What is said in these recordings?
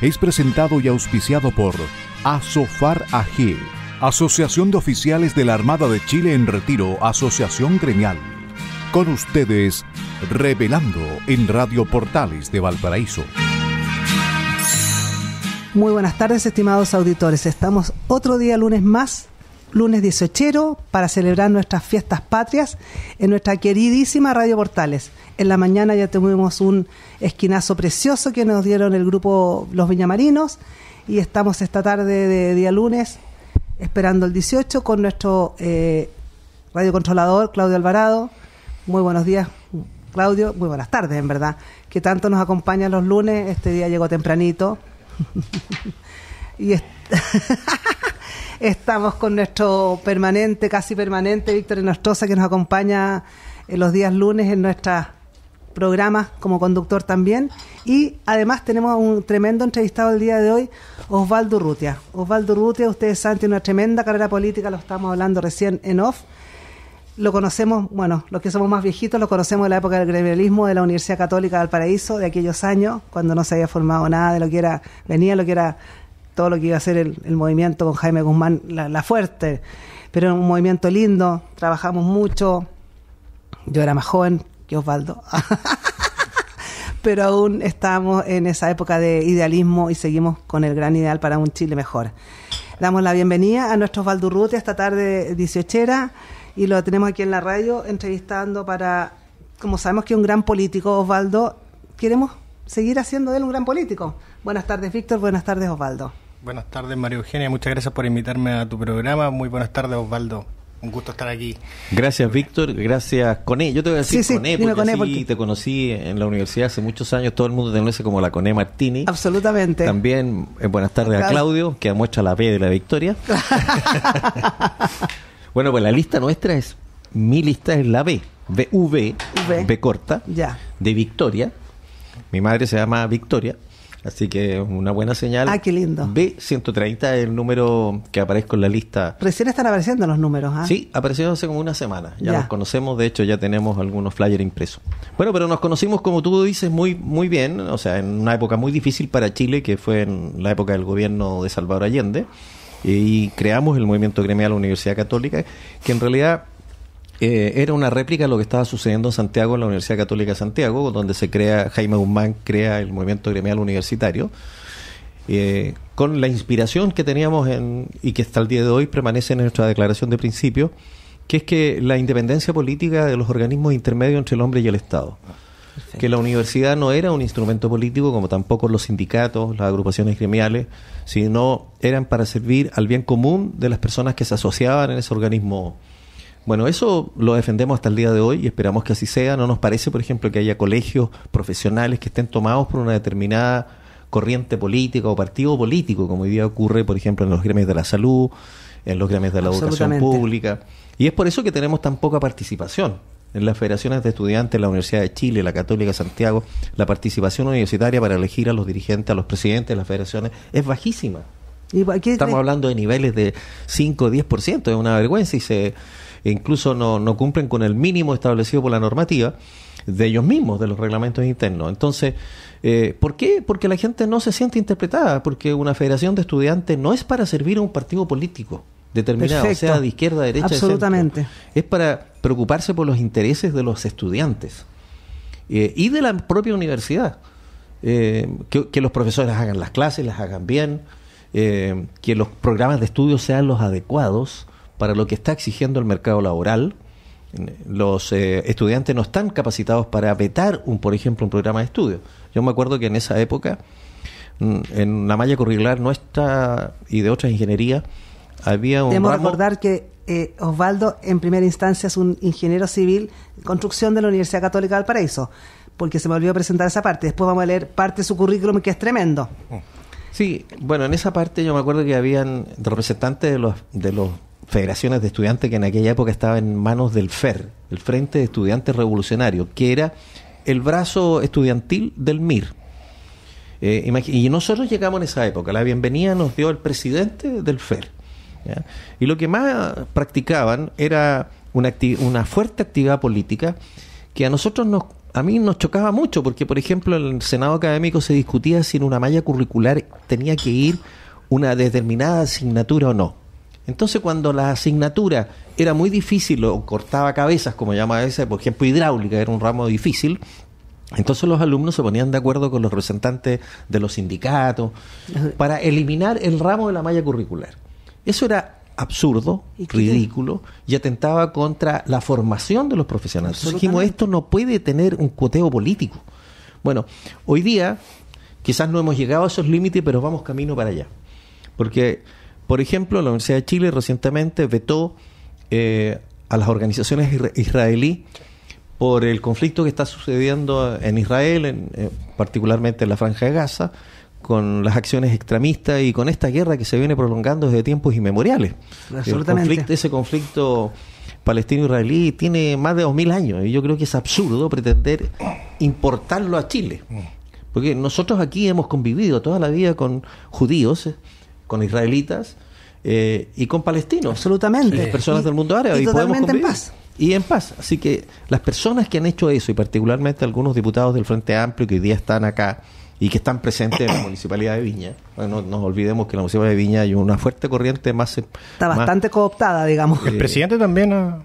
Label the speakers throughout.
Speaker 1: es presentado y auspiciado por Asofar AG, Asociación de Oficiales de la Armada de Chile en Retiro, Asociación Gremial. Con ustedes, Revelando en Radio Portales de Valparaíso.
Speaker 2: Muy buenas tardes, estimados auditores. Estamos otro día lunes más lunes 18 para celebrar nuestras fiestas patrias en nuestra queridísima Radio Portales. En la mañana ya tuvimos un esquinazo precioso que nos dieron el grupo Los Viñamarinos y estamos esta tarde de día lunes esperando el 18 con nuestro eh, radiocontrolador Claudio Alvarado. Muy buenos días, Claudio. Muy buenas tardes, en verdad, que tanto nos acompaña los lunes. Este día llegó tempranito. y Estamos con nuestro permanente, casi permanente, Víctor Enostroza, que nos acompaña eh, los días lunes en nuestros programa como conductor también. Y además tenemos un tremendo entrevistado el día de hoy, Osvaldo Urrutia. Osvaldo Rutia, ustedes saben, tiene una tremenda carrera política, lo estamos hablando recién en off lo conocemos, bueno, los que somos más viejitos lo conocemos de la época del gremialismo de la Universidad Católica del Paraíso, de aquellos años, cuando no se había formado nada de lo que era, venía lo que era todo lo que iba a ser el, movimiento con Jaime Guzmán, la, fuerte, pero era un movimiento lindo, trabajamos mucho, yo era más joven que Osvaldo. pero aún estamos en esa época de idealismo y seguimos con el gran ideal para un Chile mejor. Damos la bienvenida a nuestros Valdurrute esta tarde 18 y lo tenemos aquí en la radio entrevistando para, como sabemos que es un gran político, Osvaldo, queremos seguir haciendo de él un gran político. Buenas tardes, Víctor, buenas tardes, Osvaldo.
Speaker 3: Buenas tardes, María Eugenia. Muchas gracias por invitarme a tu programa. Muy buenas tardes, Osvaldo. Un gusto estar aquí.
Speaker 4: Gracias, Víctor. Gracias, Coné. Yo te voy a decir Coné, porque, te conocí en la universidad hace muchos años. Todo el mundo te conoce como la Coné Martini. Absolutamente. También eh, buenas tardes a Claudio, que muestra la B de la victoria. bueno, pues la lista nuestra es, mi lista es la B, V, v. B corta, ya. de Victoria. Mi madre se llama Victoria. Así que es una buena señal. Ah, qué lindo. B130 es el número que aparezco en la lista.
Speaker 2: Recién están apareciendo los números, ¿ah? Sí,
Speaker 4: aparecieron hace como una semana. Ya, nos los conocemos, de hecho ya tenemos algunos flyers impresos. Bueno, pero nos conocimos, como tú dices, muy, muy bien. O sea, en una época muy difícil para Chile, que fue en la época del gobierno de Salvador Allende. Y creamos el movimiento gremial Universidad Católica, que en realidad eh, era una réplica de lo que estaba sucediendo en Santiago, en la Universidad Católica de Santiago, donde se crea, Jaime Guzmán crea el movimiento gremial universitario, eh, con la inspiración que teníamos en, y que hasta el día de hoy permanece en nuestra declaración de principio, que es que la independencia política de los organismos intermedios entre el hombre y el Estado. que la universidad no era un instrumento político, como tampoco los sindicatos, las agrupaciones gremiales, sino eran para servir al bien común de las personas que se asociaban en ese organismo bueno, eso lo defendemos hasta el día de hoy y esperamos que así sea. No nos parece, por ejemplo, que haya colegios profesionales que estén tomados por una determinada corriente política o partido político, como hoy día ocurre, por ejemplo, en los gremios de la salud, en los gremios de la educación pública. Y es por eso que tenemos tan poca participación en las federaciones de estudiantes, la Universidad de Chile, la Católica Santiago, la participación universitaria para elegir a los dirigentes, a los presidentes de las federaciones es bajísima. ¿Y Estamos hablando de niveles de 5 o 10%, es una vergüenza y se e incluso no, no cumplen con el mínimo establecido por la normativa de ellos mismos, de los reglamentos internos. Entonces, eh, ¿por qué? Porque la gente no se siente interpretada, porque una federación de estudiantes no es para servir a un partido político determinado, sea de izquierda, derecha, absolutamente. es para preocuparse por los intereses de los estudiantes eh, y de la propia universidad. Eh, que, que, los profesores hagan las clases, las hagan bien, que los programas de estudio sean los adecuados para lo que está exigiendo el mercado laboral. Los eh, estudiantes no están capacitados para vetar, un, por ejemplo, un programa de estudio. Yo me acuerdo que en esa época, mm, en la malla curricular nuestra y de otras ingenierías, había un. Debemos recordar
Speaker 2: que eh, Osvaldo, en primera instancia, es un ingeniero civil, construcción de la Universidad Católica de Paraíso porque se me olvidó presentar esa parte. Después vamos a leer parte de su currículum, que es tremendo.
Speaker 4: Sí, bueno, en esa parte yo me acuerdo que habían representantes de los, de los federaciones de estudiantes que en aquella época estaban en manos del FER, el Frente de Estudiantes Revolucionarios, que era el brazo estudiantil del MIR. Eh, y nosotros llegamos en esa época, la bienvenida nos dio el presidente del FER. Y lo que más practicaban era una, una fuerte actividad política que a nosotros nos a mí nos chocaba mucho porque, por ejemplo, en el Senado académico se discutía si en una malla curricular tenía que ir una determinada asignatura o no. Entonces, cuando la asignatura era muy difícil o cortaba cabezas, como llama veces, por ejemplo, hidráulica era un ramo difícil, entonces los alumnos se ponían de acuerdo con los representantes de los sindicatos para eliminar el ramo de la malla curricular. Eso era absurdo, ridículo, y atentaba contra la formación de los profesionales. Entonces dijimos, esto no puede tener un coteo político. Bueno, hoy día quizás no hemos llegado a esos límites, pero vamos camino para allá. Porque por ejemplo, la Universidad de Chile recientemente vetó eh, a las organizaciones israelíes por el conflicto que está sucediendo en Israel, en, eh, particularmente en la Franja de Gaza, con las acciones extremistas y con esta guerra que se viene prolongando desde tiempos inmemoriales. ese conflicto palestino-israelí tiene más de 2.000 años y yo creo que es absurdo pretender importarlo a Chile. Mm. Porque nosotros aquí hemos convivido toda la vida con judíos con israelitas eh, y con palestinos. Absolutamente. personas del mundo árabe. Y, en paz. Y en paz. Así que las personas que han hecho eso, y particularmente algunos diputados del Frente Amplio que hoy día están acá y que están presentes en la Municipalidad de Viña. no nos olvidemos que en la Municipalidad de Viña hay una fuerte corriente más... Está bastante
Speaker 3: cooptada, digamos. El presidente también ha...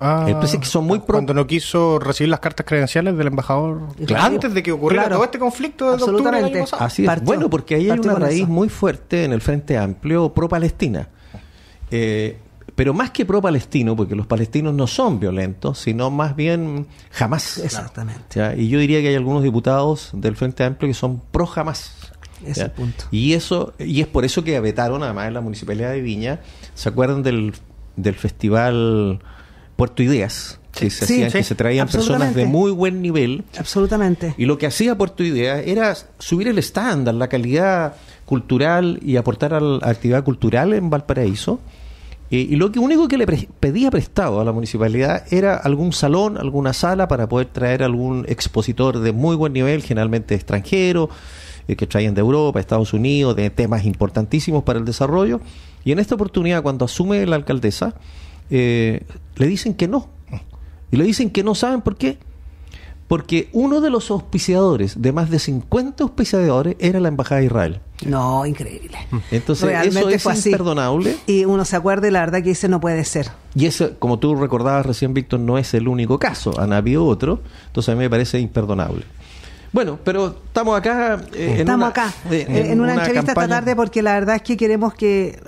Speaker 3: Ah, que son muy Cuando no quiso recibir las cartas credenciales del embajador antes de que ocurriera todo este
Speaker 4: conflicto de bueno, porque ahí hay una raíz muy fuerte en el Frente Amplio pro-Palestina. Eh, pero más que pro-palestino, porque los palestinos no son violentos, sino más bien jamás. Exactamente. Y yo diría que hay algunos diputados del Frente Amplio que son pro jamás.
Speaker 2: Ese punto.
Speaker 4: Y eso y es por eso que vetaron además en la municipalidad de Viña, ¿se acuerdan del, del festival Puerto Ideas, que se que se traían personas de muy buen nivel. Absolutamente. Y lo que hacía Puerto Ideas era subir el estándar, la calidad cultural y aportar a la actividad cultural en Valparaíso. Eh, y lo único que le pedía prestado a la municipalidad era algún salón, alguna sala para poder traer algún expositor de muy buen nivel, generalmente extranjero, eh, que traían de Europa, Estados Unidos, de temas importantísimos para el desarrollo. Y en esta oportunidad, cuando asume la alcaldesa, eh, le dicen que no. Y le dicen que no saben por qué. Porque uno de los auspiciadores, de más de 50 auspiciadores, era la Embajada de Israel.
Speaker 2: No, increíble. Mm.
Speaker 4: Entonces, eso es imperdonable.
Speaker 2: Y uno se acuerde, la verdad, que ese no puede ser.
Speaker 4: Y eso, como tú recordabas recién, Víctor, no es el único caso. Han habido otro. Entonces, a mí me parece imperdonable. Bueno, pero estamos acá. Eh, estamos acá. en, una, entrevista esta tarde
Speaker 2: porque la verdad es que queremos que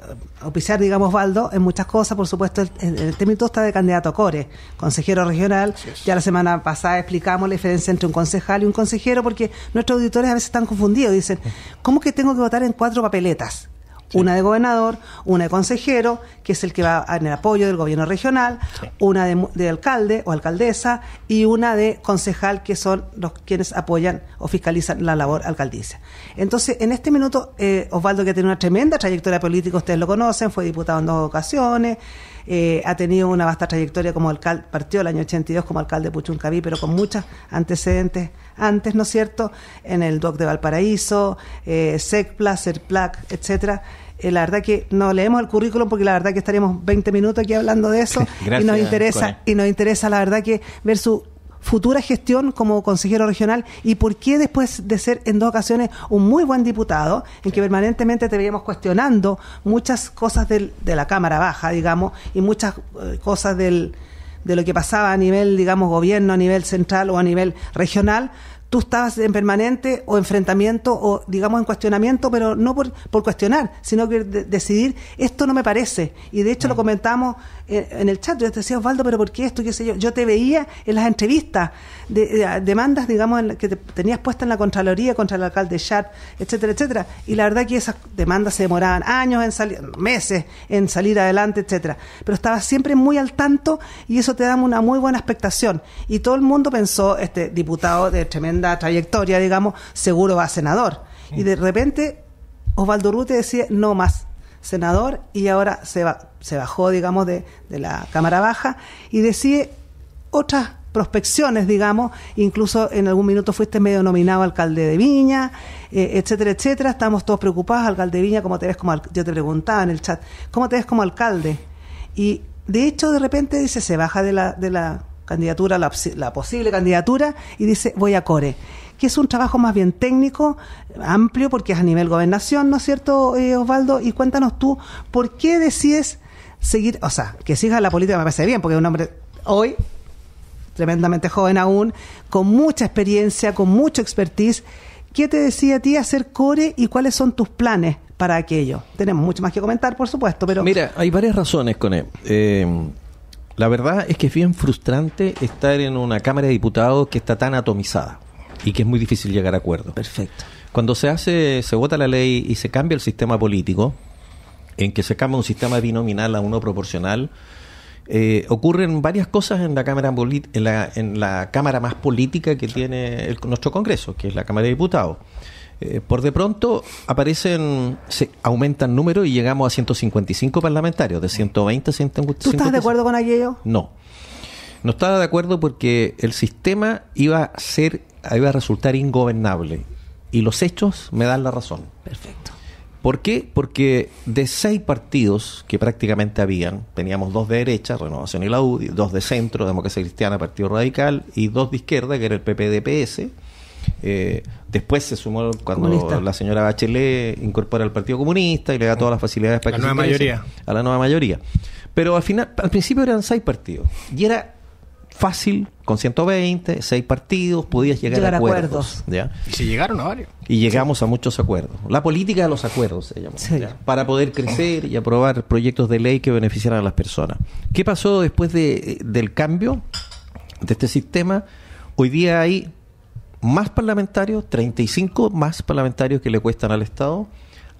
Speaker 2: oficiar digamos, Baldo, en muchas cosas. Por supuesto, el, el, está de candidato a Core, consejero regional. Ya la semana pasada explicamos la diferencia entre un concejal y un consejero, porque nuestros auditores a veces están confundidos. Dicen, ¿cómo que tengo que votar en cuatro papeletas? una de gobernador, una de consejero, que es el que va en el apoyo del gobierno regional, una de, alcalde o alcaldesa y una de concejal, que son los quienes apoyan o fiscalizan la labor alcaldicia. Entonces, en este minuto, eh, Osvaldo, que tiene una tremenda trayectoria política, ustedes lo conocen, fue diputado en dos ocasiones, eh, ha tenido una vasta trayectoria como alcalde, partió el año 82 como alcalde de Puchuncaví, pero con muchas antecedentes antes, ¿no es cierto?, en el DOC de Valparaíso, eh, SECPLA, CERPLAC, etcétera eh, la verdad que no leemos el currículum porque la verdad que estaríamos 20 minutos aquí hablando de eso y nos interesa y nos interesa la verdad que ver su futura gestión como consejero regional y por qué después de ser en dos ocasiones un muy buen diputado, en que permanentemente te veíamos cuestionando muchas cosas de la Cámara Baja, digamos, y muchas eh, cosas de lo que pasaba a nivel, digamos, gobierno, a nivel central o a nivel regional, tú estabas en permanente o enfrentamiento o digamos en cuestionamiento, pero no por, cuestionar, sino que decidir, esto no me parece. Y de hecho lo comentamos en, el chat, yo te decía, Osvaldo, pero ¿por qué esto? ¿Qué sé yo? Yo te veía en las entrevistas, de, demandas, digamos, que tenías puesta en la Contraloría contra el alcalde Chat, etcétera, etcétera. Y la verdad que esas demandas se demoraban años en salir, meses en salir adelante, etcétera. Pero estabas siempre muy al tanto y eso te da una muy buena expectación. Y todo el mundo pensó, este diputado de tremenda trayectoria, digamos, seguro va a senador. Y de mm. repente Osvaldo Rute decía, no más senador, y ahora se, va, se bajó, digamos, de, la Cámara Baja y decide otras prospecciones, digamos, incluso en algún minuto fuiste medio nominado alcalde de Viña, eh, etcétera, etcétera. Estamos todos preocupados, alcalde de Viña, como te ves como Yo te preguntaba en el chat, ¿cómo te ves como alcalde? Y de hecho, de repente dice, se baja de la, de la candidatura, la, posible candidatura, y dice voy a Core que es un trabajo más bien técnico, amplio, porque es a nivel gobernación, ¿no es cierto, eh, Osvaldo? Y cuéntanos tú, ¿por qué decides seguir, o sea, que sigas la política me parece bien, porque es un hombre hoy, tremendamente joven aún, con mucha experiencia, con mucho expertise, ¿qué te decía a ti hacer core y cuáles son tus planes para aquello? Tenemos mucho más que comentar, por supuesto, pero... Mira,
Speaker 4: hay varias razones con él. Eh, la verdad es que es bien frustrante estar en una Cámara de Diputados que está tan atomizada y que es muy difícil llegar a acuerdo. Perfecto. Cuando se hace, se vota la ley y se cambia el sistema político, en que se cambia un sistema binominal a uno proporcional, eh, ocurren varias cosas en la cámara en la, cámara más política que tiene nuestro Congreso, que es la Cámara de Diputados. Eh, por de pronto aparecen, se aumentan números y llegamos a 155 parlamentarios, de 120 a 155. ¿Tú estás de acuerdo con aquello? No. No estaba de acuerdo porque el sistema iba a ser, iba a resultar ingobernable. Y los hechos me dan la razón. Perfecto. ¿Por qué? Porque de seis partidos que prácticamente habían, teníamos dos de derecha, Renovación y la UDI, dos de centro, Democracia Cristiana, Partido Radical, y dos de izquierda, que era el PPDPS, eh, después se sumó cuando la señora Bachelet incorpora al Partido Comunista y le da todas las facilidades para la mayoría. a la nueva mayoría. Pero al final, al principio eran seis partidos y era fácil, con 120, seis partidos, podías llegar, a acuerdos. Y
Speaker 3: se llegaron a varios.
Speaker 4: Y llegamos a muchos acuerdos. La política de los acuerdos se Para poder crecer y aprobar proyectos de ley que beneficiaran a las personas. ¿Qué pasó después de, del cambio de este sistema? Hoy día hay más parlamentarios, 35 más parlamentarios que le cuestan al Estado.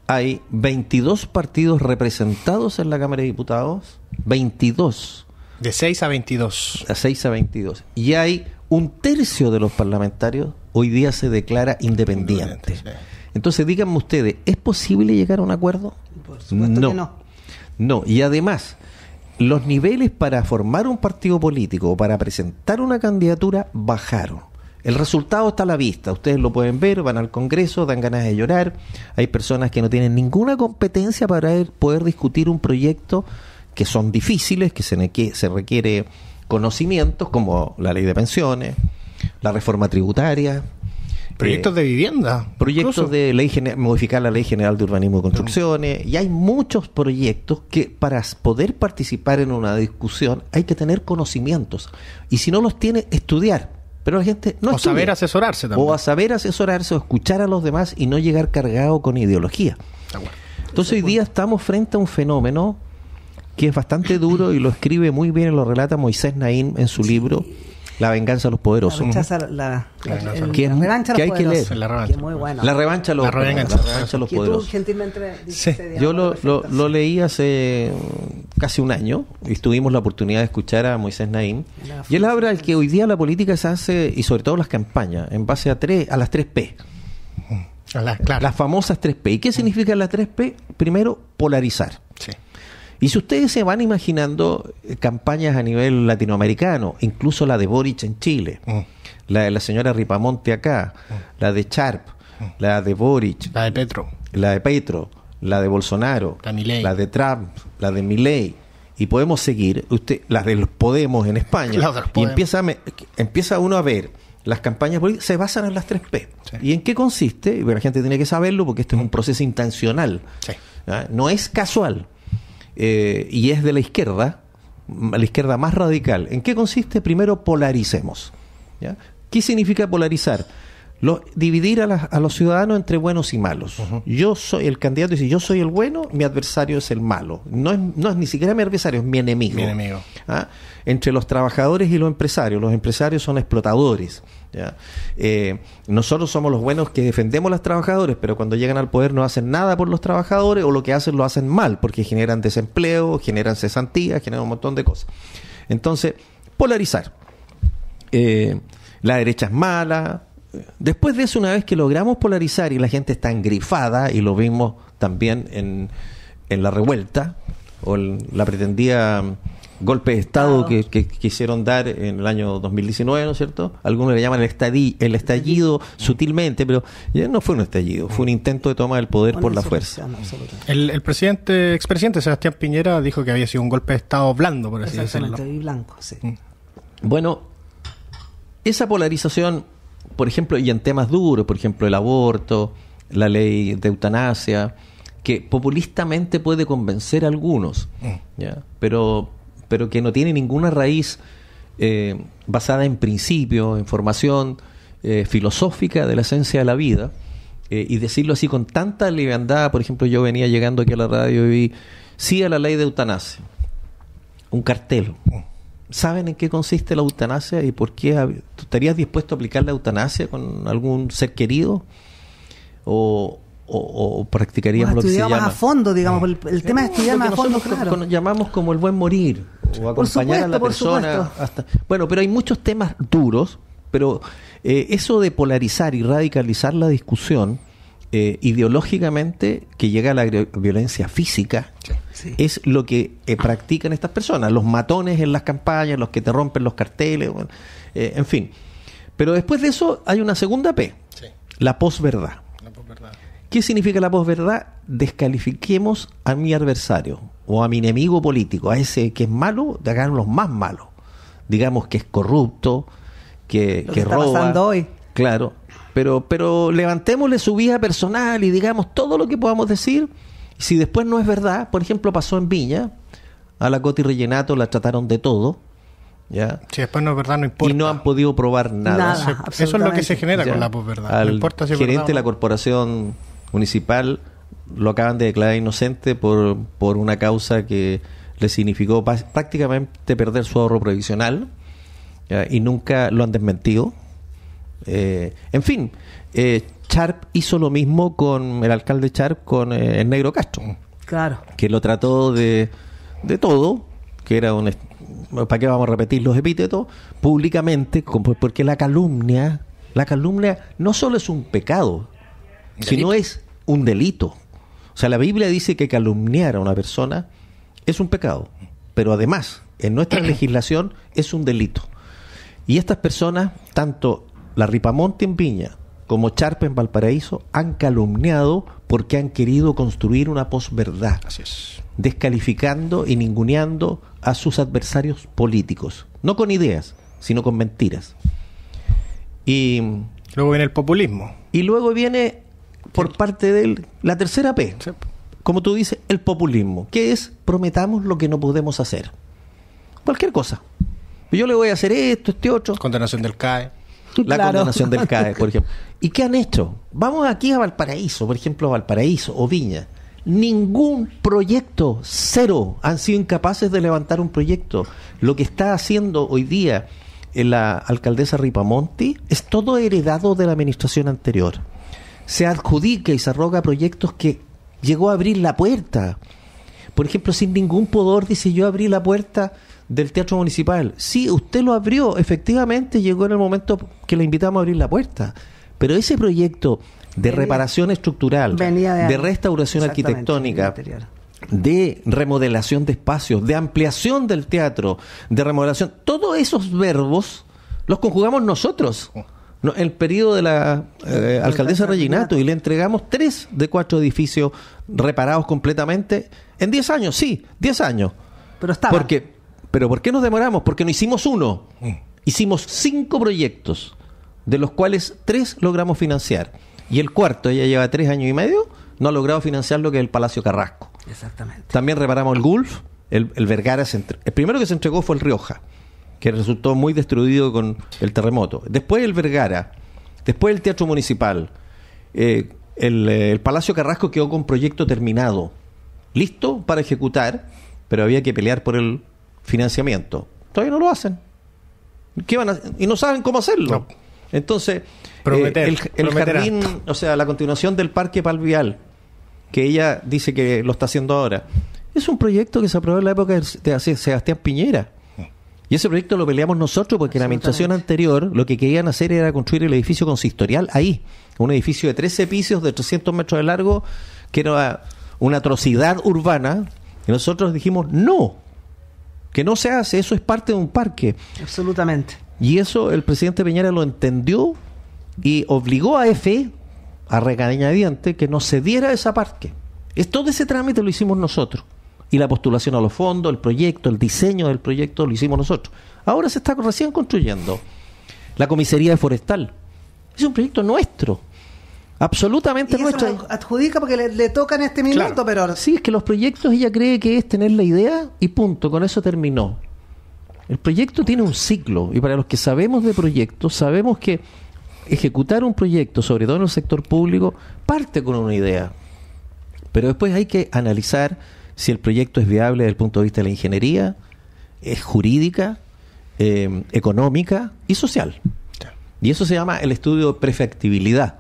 Speaker 4: Hay 22 partidos representados en la Cámara de Diputados, 22. De 6 a 22. De 6 a 22. Y hay un tercio de los parlamentarios hoy día se declara independiente. Entonces díganme ustedes, ¿es posible llegar a un acuerdo? Por no. no. No, y además, los niveles para formar un partido político o para presentar una candidatura bajaron. El resultado está a la vista, ustedes lo pueden ver, van al Congreso, dan ganas de llorar, hay personas que no tienen ninguna competencia para poder discutir un proyecto que son difíciles, que se, que se requiere conocimientos como la ley de pensiones, la reforma tributaria. Proyectos eh, de vivienda. Proyectos de ley modificar la ley general de urbanismo y construcciones. Y hay muchos proyectos que para poder participar en una discusión hay que tener conocimientos. Y si no los tiene, estudiar pero la gente no O saber
Speaker 3: asesorarse O
Speaker 4: a saber asesorarse o escuchar a los demás y no llegar cargado con ideología. Entonces hoy día estamos frente a un fenómeno que es bastante duro y lo escribe muy bien lo relata Moisés Naín en su libro la venganza de los poderosos.
Speaker 2: La revancha, los poderosos.
Speaker 4: La revancha. los, poderosos. Yo lo, lo, leí hace casi un año y tuvimos la oportunidad de escuchar a Moisés Naim. Y él habla de que hoy día la política se hace, y sobre todo las campañas, en base a, tres, a las 3 P. Las famosas 3P. ¿Y qué mm. significa las 3P? Primero, polarizar. Sí. Y si ustedes se van imaginando eh, campañas a nivel latinoamericano, incluso la de Boric en Chile, mm. la de la señora Ripamonte acá, mm. la de Sharp, mm. la de Boric, la de Petro, la de Petro, la de Bolsonaro, la, de Trump, la de Milley, y podemos seguir, usted, las de los Podemos en España, y empieza, empieza uno a ver las campañas se basan en las 3P. ¿Y en qué consiste? Y la gente tiene que saberlo porque este es un proceso intencional. ¿Ah? No es casual. Eh, y es de la izquierda, la izquierda más radical. ¿En qué consiste? Primero, polaricemos. ¿Qué significa polarizar? dividir a, los ciudadanos entre buenos y malos. Yo soy el candidato y si yo soy el bueno, mi adversario es el malo. No es, ni siquiera mi adversario, es mi enemigo. enemigo. ¿Ah? Entre los trabajadores y los empresarios. Los empresarios son explotadores. ¿ya? Eh, nosotros somos los buenos que defendemos a los trabajadores, pero cuando llegan al poder no hacen nada por los trabajadores o lo que hacen lo hacen mal, porque generan desempleo, generan cesantías, generan un montón de cosas. Entonces, polarizar. Eh, la derecha es mala. Después de eso, una vez que logramos polarizar y la gente está engrifada, y lo vimos también en, en la revuelta o en la pretendida golpe de Estado que, quisieron dar en el año 2019, ¿no es cierto? Algunos le llaman el, estallido sutilmente, pero no fue un estallido, fue un intento de tomar el poder por la fuerza.
Speaker 3: El, presidente, expresidente Sebastián Piñera dijo que había sido un golpe de Estado blando, por así decirlo. blanco, sí. Mm.
Speaker 4: Bueno, esa polarización, por ejemplo, y en temas duros, por ejemplo, el aborto, la ley de eutanasia, que populistamente puede convencer a algunos, mm. ¿ya? pero pero que no tiene ninguna raíz eh, basada en principio, en formación eh, filosófica de la esencia de la vida. Eh, y decirlo así con tanta liviandad, por ejemplo, yo venía llegando aquí a la radio y vi, sí a la ley de eutanasia, un cartel. ¿Saben en qué consiste la eutanasia y por qué ¿tú estarías dispuesto a aplicar la eutanasia con algún ser querido? ¿O, o, practicarías lo que se llama... a
Speaker 2: fondo, digamos. El, tema de estudiar más a fondo, claro.
Speaker 4: llamamos como el buen morir o acompañar a la persona. Hasta, bueno, pero hay muchos temas duros, pero eh, eso de polarizar y radicalizar la discusión eh, ideológicamente que llega a la violencia física es lo que eh, practican estas personas, los matones en las campañas, los que te rompen los carteles, en fin. Pero después de eso hay una segunda P, La posverdad. ¿Qué significa la posverdad? Descalifiquemos a mi adversario o a mi enemigo político, a ese que es malo, de acá los más malos. Digamos que es corrupto, que, Lo hoy. Claro. Pero, pero levantémosle su vida personal y digamos todo lo que podamos decir. Si después no es verdad, por ejemplo, pasó en Viña, a la Coti Rellenato la trataron de todo. ¿ya? Si después no es verdad, no importa. Y no han podido probar nada. eso es lo que se genera con la posverdad. Al gerente de la corporación municipal lo acaban de declarar inocente por, por una causa que le significó prácticamente perder su ahorro provisional y nunca lo han desmentido. Eh, en fin, eh, Sharp hizo lo mismo con el alcalde Sharp con eh, el negro Castro. Claro. Que lo trató de, de todo, que era un... ¿Para qué vamos a repetir los epítetos? Públicamente, porque la calumnia, la calumnia no solo es un pecado, sino es un delito. O sea, la Biblia dice que calumniar a una persona es un pecado, pero además, en nuestra legislación es un delito. Y estas personas, tanto la Ripamonte en Viña como Charpe en Valparaíso, han calumniado porque han querido construir una posverdad, descalificando y ninguneando a sus adversarios políticos, no con ideas, sino con mentiras. Y luego viene el populismo. Y luego viene por parte de él. La tercera P, como tú dices, el populismo, que es prometamos lo que no podemos hacer. Cualquier cosa. Yo le voy a hacer esto, este otro. Condenación del CAE. La condenación del CAE, por ejemplo. ¿Y qué han hecho? Vamos aquí a Valparaíso, por ejemplo, a Valparaíso o Viña. Ningún proyecto, cero, han sido incapaces de levantar un proyecto. Lo que está haciendo hoy día eh, la alcaldesa Ripamonti es todo heredado de la administración anterior se adjudica y se arroga proyectos que llegó a abrir la puerta. Por ejemplo, sin ningún poder dice yo abrí la puerta del Teatro Municipal. Sí, usted lo abrió, efectivamente llegó en el momento que le invitamos a abrir la puerta. Pero ese proyecto de reparación estructural,
Speaker 2: de, restauración arquitectónica,
Speaker 4: de remodelación de espacios, de ampliación del teatro, de remodelación, todos esos verbos los conjugamos nosotros el periodo de la eh, alcaldesa Reginato y le entregamos tres de cuatro edificios reparados completamente en diez años, sí, diez años. Pero estaba. Porque, pero ¿por qué nos demoramos? Porque no hicimos uno. Mm. Hicimos cinco proyectos, de los cuales tres logramos financiar. Y el cuarto, ella lleva tres años y medio, no ha logrado financiar lo que es el Palacio Carrasco. Exactamente. También reparamos el Gulf, el, Vergara. El primero que se entregó fue el Rioja que resultó muy destruido con el terremoto. Después el Vergara, después el Teatro Municipal, eh, eh, el, Palacio Carrasco quedó con proyecto terminado, listo para ejecutar, pero había que pelear por el financiamiento. Todavía no lo hacen. ¿Qué van y no saben cómo hacerlo. Entonces, eh, el, el jardín, o sea, la continuación del Parque Palvial, que ella dice que lo está haciendo ahora, es un proyecto que se aprobó en la época de Sebastián Piñera. Y ese proyecto lo peleamos nosotros porque en la administración anterior lo que querían hacer era construir el edificio consistorial ahí, un edificio de 13 pisos de 300 metros de largo, que era una atrocidad urbana. Y nosotros dijimos, no, que no se hace, eso es parte de un parque. Absolutamente. Y eso el presidente Peñera lo entendió y obligó a EFE, a regañadiente, que nos cediera ese parque. todo ese trámite lo hicimos nosotros y la postulación a los fondos, el proyecto, el diseño del proyecto lo hicimos nosotros. Ahora se está recién construyendo la comisaría de forestal. Es un proyecto nuestro. Absolutamente y nuestro.
Speaker 2: adjudica porque le, toca en este minuto, pero.
Speaker 4: Sí, es que los proyectos ella cree que es tener la idea y punto, con eso terminó. El proyecto tiene un ciclo y para los que sabemos de proyectos, sabemos que ejecutar un proyecto, sobre todo en el sector público, parte con una idea. Pero después hay que analizar, si el proyecto es viable desde el punto de vista de la ingeniería, es jurídica, eh, económica y social. Y eso se llama el estudio de prefectibilidad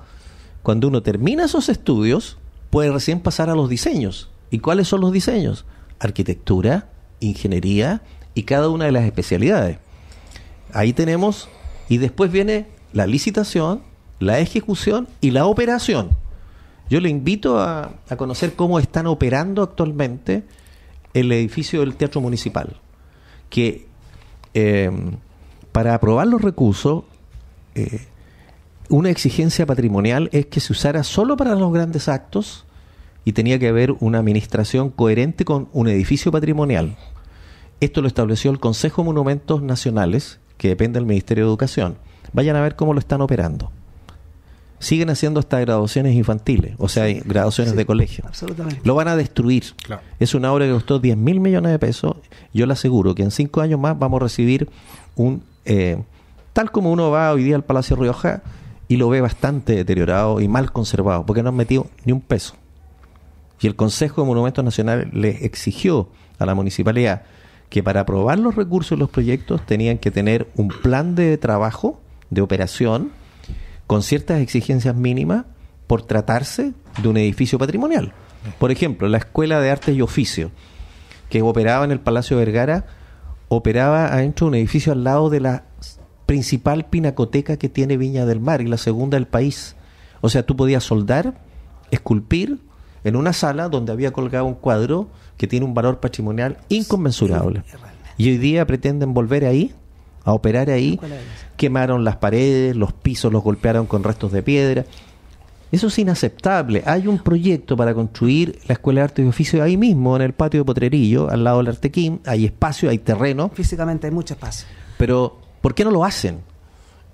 Speaker 4: Cuando uno termina esos estudios, puede recién pasar a los diseños. ¿Y cuáles son los diseños? Arquitectura, ingeniería y cada una de las especialidades. Ahí tenemos, y después viene la licitación, la ejecución y la operación. Yo le invito a, conocer cómo están operando actualmente el edificio del Teatro Municipal, que em, para aprobar los recursos, eh, una exigencia patrimonial es que se usara solo para los grandes actos y tenía que haber una administración coherente con un edificio patrimonial. Esto lo estableció el Consejo de Monumentos Nacionales, que depende del Ministerio de Educación. Vayan a ver cómo lo están operando siguen haciendo estas graduaciones infantiles, o sea, graduaciones de colegio. Absolutamente. Lo van a destruir. Es una obra que costó 10 mil millones de pesos. Yo le aseguro que en cinco años más vamos a recibir un... Eh, tal como uno va hoy día al Palacio Rioja y lo ve bastante deteriorado y mal conservado, porque no han metido ni un peso. Y el Consejo de Monumentos Nacionales les exigió a la municipalidad que para aprobar los recursos y los proyectos tenían que tener un plan de trabajo, de operación, con ciertas exigencias mínimas por tratarse de un edificio patrimonial. Por ejemplo, la Escuela de Artes y Oficio, que operaba en el Palacio Vergara, operaba adentro de un edificio al lado de la principal pinacoteca que tiene Viña del Mar y la segunda del país. O sea, tú podías soldar, esculpir en una sala donde había colgado un cuadro que tiene un valor patrimonial inconmensurable. Y hoy día pretenden volver ahí a operar ahí. Quemaron las paredes, los pisos los golpearon con restos de piedra. Eso es inaceptable. Hay un proyecto para construir la Escuela de Arte y Oficio ahí mismo, en el patio de Potrerillo, al lado del Artequín. Hay espacio, hay terreno. Físicamente hay mucho espacio. Pero, ¿por qué no lo hacen?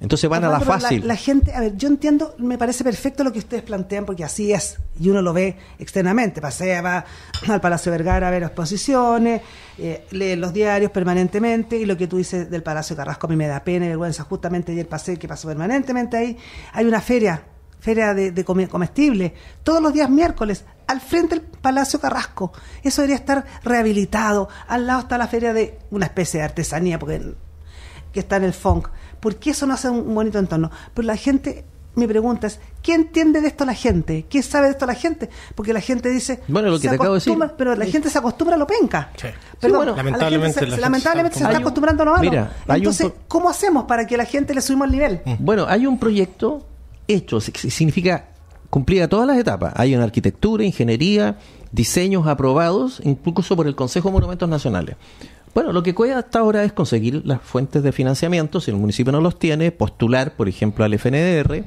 Speaker 4: Entonces van a la fácil. La,
Speaker 2: gente, a ver, yo entiendo, me parece perfecto lo que ustedes plantean, porque así es, y uno lo ve externamente. Pasea, va al Palacio Vergara a ver exposiciones, eh, lee los diarios permanentemente, y lo que tú dices del Palacio Carrasco a mí me da pena y vergüenza. Justamente ayer pasé, que pasó permanentemente ahí, hay una feria, feria de, comestibles, todos los días miércoles, al frente del Palacio Carrasco. Eso debería estar rehabilitado. Al lado está la feria de una especie de artesanía, porque que está en el funk. ¿Por qué eso no hace un bonito entorno. Pero la gente, mi pregunta es, ¿qué entiende de esto la gente? ¿Qué sabe de esto la gente? Porque la gente dice, bueno, lo que te acabo de decir. Pero la gente se acostumbra a lo penca. Pero bueno, lamentablemente, se, lamentablemente se está acostumbrando a lo malo. Entonces,
Speaker 4: ¿cómo hacemos para que la gente le subimos el nivel? Mm. Bueno, hay un proyecto hecho, significa Cumplir a todas las etapas. Hay una arquitectura, ingeniería, diseños aprobados, incluso por el Consejo de Monumentos Nacionales. Bueno, lo que cuesta hasta ahora es conseguir las fuentes de financiamiento, si el municipio no los tiene, postular, por ejemplo, al FNDR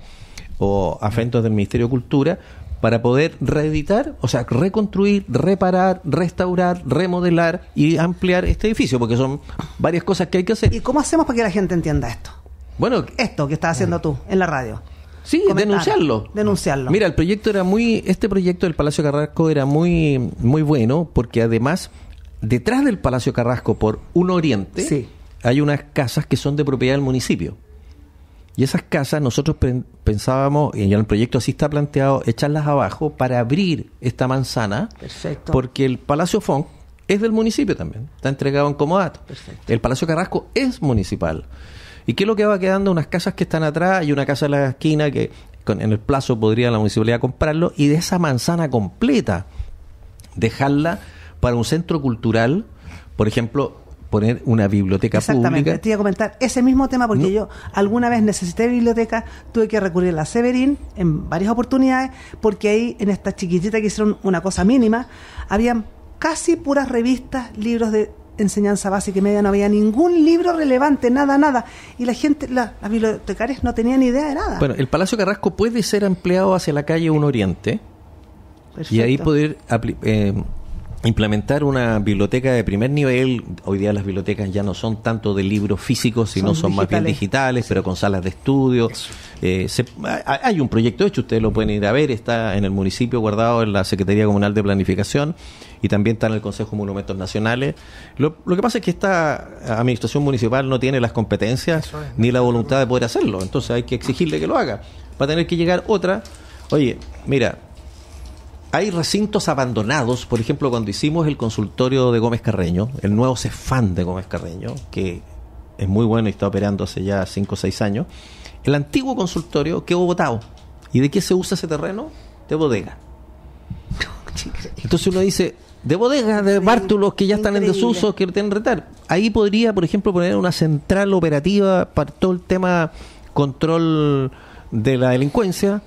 Speaker 4: o a Fentos del Ministerio de Cultura para poder reeditar, o sea, reconstruir, reparar, restaurar, remodelar y ampliar este edificio, porque son varias cosas que hay que hacer. ¿Y cómo hacemos para que la gente
Speaker 2: entienda esto? Bueno, esto que estás haciendo tú en la radio. Sí, denunciarlo. Denunciarlo. Mira,
Speaker 4: el proyecto era muy este proyecto del Palacio Carrasco era muy muy bueno porque además detrás del Palacio Carrasco, por un oriente, hay unas casas que son de propiedad del municipio. Y esas casas nosotros pensábamos, y en el proyecto así está planteado, echarlas abajo para abrir esta manzana, porque el Palacio Fong es del municipio también, está entregado en comodato. Perfecto. El Palacio Carrasco es municipal. ¿Y qué es lo que va quedando? Unas casas que están atrás y una casa en la esquina que en el plazo podría la municipalidad comprarlo y de esa manzana completa dejarla para un centro cultural, por ejemplo, poner una biblioteca Exactamente. pública. Exactamente,
Speaker 2: te iba a comentar ese mismo tema porque yo alguna vez necesité biblioteca, tuve que recurrir a la Severín en varias oportunidades, porque ahí en esta chiquitita que hicieron una cosa mínima, habían casi puras revistas, libros de enseñanza básica y media, no había ningún libro relevante, nada, nada. Y la gente, las bibliotecarias no tenían idea de nada.
Speaker 4: Bueno, el Palacio Carrasco puede ser ampliado hacia la calle Un Oriente y ahí poder eh, implementar una biblioteca de primer nivel. Hoy día las bibliotecas ya no son tanto de libros físicos, sino son, más bien digitales, pero con salas de estudio. Eh, hay un proyecto hecho, ustedes lo pueden ir a ver, está en el municipio guardado en la Secretaría Comunal de Planificación y también está en el Consejo de Monumentos Nacionales. Lo, que pasa es que esta administración municipal no tiene las competencias ni la voluntad de poder hacerlo, entonces hay que exigirle que lo haga. Va a tener que llegar otra. Oye, mira, hay recintos abandonados, por ejemplo, cuando hicimos el consultorio de Gómez Carreño, el nuevo Cefán de Gómez Carreño, que es muy bueno y está operando hace ya 5 o 6 años, el antiguo consultorio quedó botado. ¿Y de qué se usa ese terreno? De bodega. Entonces uno dice, de bodega, de bártulos que ya están en desuso, que tienen retar. Ahí podría, por ejemplo, poner una central operativa para todo el tema control de la delincuencia,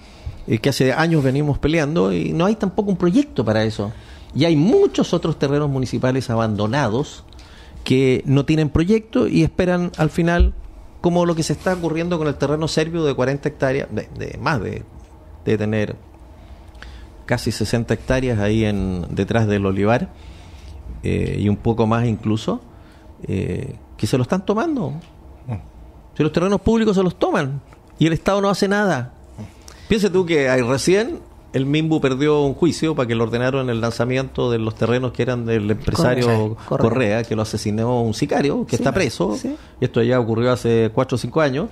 Speaker 4: eh, que hace años venimos peleando y no hay tampoco un proyecto para eso. Y hay muchos otros terrenos municipales abandonados que no tienen proyecto y esperan al final como lo que se está ocurriendo con el terreno serbio de 40 hectáreas, de, más de, tener casi 60 hectáreas ahí en, detrás del olivar eh, y un poco más incluso, eh, que se lo están tomando. Mm. Si los terrenos públicos se los toman y el Estado no hace nada. Piensa tú que recién el Mimbu perdió un juicio para que lo ordenaron el lanzamiento de los terrenos que eran del empresario Correa, que lo asesinó un sicario que está preso. Esto ya ocurrió hace 4 o 5 años.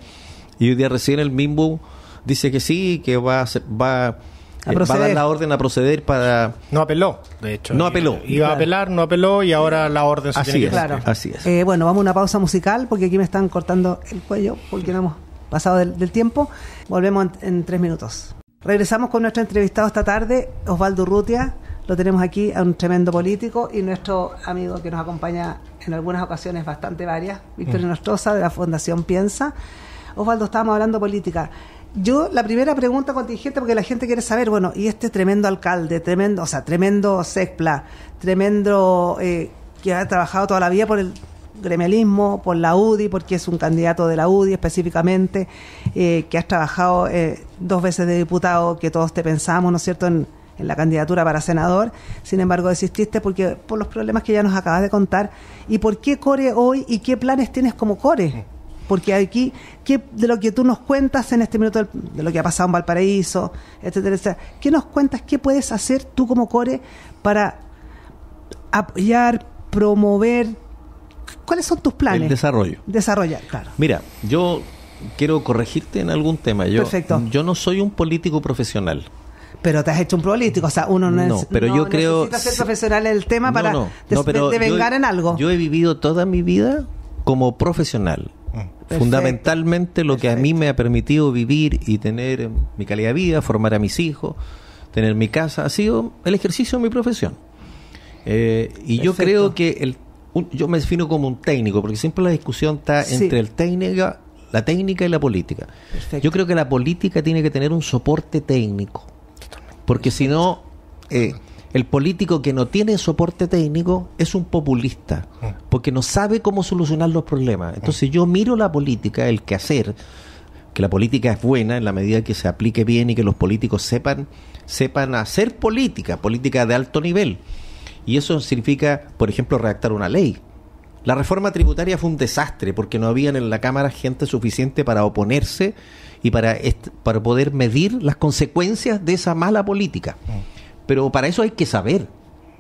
Speaker 4: Y hoy día recién el Minbu dice que sí, que va a, va, eh, dar la orden a proceder para... No apeló,
Speaker 3: de hecho. No apeló. Iba, a apelar, no apeló y ahora la orden se así es, claro. Así
Speaker 2: eh, es. bueno, vamos a una pausa musical porque aquí me están cortando el cuello porque vamos pasado del, tiempo. Volvemos en, tres minutos. Regresamos con nuestro entrevistado esta tarde, Osvaldo Rutia. Lo tenemos aquí un tremendo político y nuestro amigo que nos acompaña en algunas ocasiones bastante varias, Víctor mm. Nostrosa, de la Fundación Piensa. Osvaldo, estábamos hablando política. Yo, la primera pregunta contingente, porque la gente quiere saber, bueno, y este tremendo alcalde, tremendo, o sea, tremendo sexpla, tremendo eh, que ha trabajado toda la vida por el, gremialismo, por la UDI, porque es un candidato de la UDI específicamente, eh, que has trabajado eh, dos veces de diputado, que todos te pensamos, ¿no es cierto?, en, la candidatura para senador. Sin embargo, desististe porque por los problemas que ya nos acabas de contar. ¿Y por qué Core hoy y qué planes tienes como Core? Porque aquí, ¿qué, de lo que tú nos cuentas en este minuto, de lo que ha pasado en Valparaíso, etcétera, etcétera, ¿qué nos cuentas? ¿Qué puedes hacer tú como Core para apoyar, promover, ¿Cuáles son tus planes? El desarrollo. Desarrollar, claro.
Speaker 4: Mira, yo quiero corregirte en algún tema. Yo, Yo no soy un político profesional.
Speaker 2: Pero te has hecho un político, o sea, uno no, es, no pero yo creo, ser profesional el tema para no, no, Pero. en algo.
Speaker 4: Yo he vivido toda mi vida como profesional. Mm. Fundamentalmente lo que a mí me ha permitido vivir y tener eh, mi calidad de vida, formar a mis hijos, tener mi casa, ha sido el ejercicio de mi profesión. Eh, y yo creo que el yo me defino como un técnico, porque siempre la discusión está entre el técnica, la técnica y la política. Yo creo que la política tiene que tener un soporte técnico, porque si no, eh, el político que no tiene soporte técnico es un populista, mm. porque no sabe cómo solucionar los problemas. Entonces yo miro la política, el hacer, que la política es buena en la medida que se aplique bien y que los políticos sepan, sepan hacer política, política de alto nivel y eso significa, por ejemplo, redactar una ley. La reforma tributaria fue un desastre porque no había en la Cámara gente suficiente para oponerse y para, para poder medir las consecuencias de esa mala política. Pero para eso hay que saber,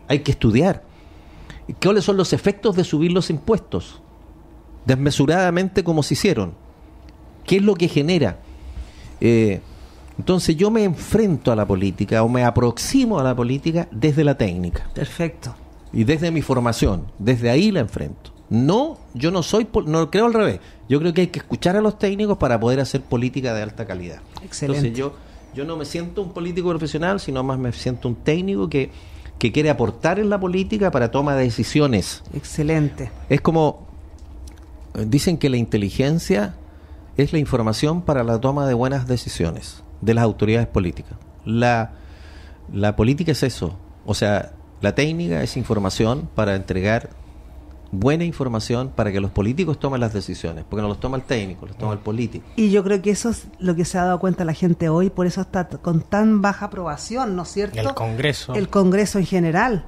Speaker 4: hay que estudiar. ¿Cuáles son los efectos de subir los impuestos? Desmesuradamente como se hicieron. ¿Qué es lo que genera? Eh, entonces yo me enfrento a la política o me aproximo a la política desde la técnica. Perfecto. Y desde mi formación, desde ahí la enfrento. No, yo no soy, no creo al revés. Yo creo que hay que escuchar a los técnicos para poder hacer política de alta calidad. Excelente. Entonces yo, yo no me siento un político profesional, sino más me siento un técnico que, que quiere aportar en la política para toma de decisiones. Excelente. Es como, dicen que la inteligencia es la información para la toma de buenas decisiones de las autoridades políticas. La, la política es eso. O sea, la técnica es información para entregar buena información para que los políticos tomen las decisiones, porque no los toma el técnico, los toma el político.
Speaker 2: Y yo creo que eso es lo que se ha dado cuenta la gente hoy, por eso está con tan baja aprobación, ¿no es cierto? El
Speaker 4: Congreso. El
Speaker 2: Congreso en general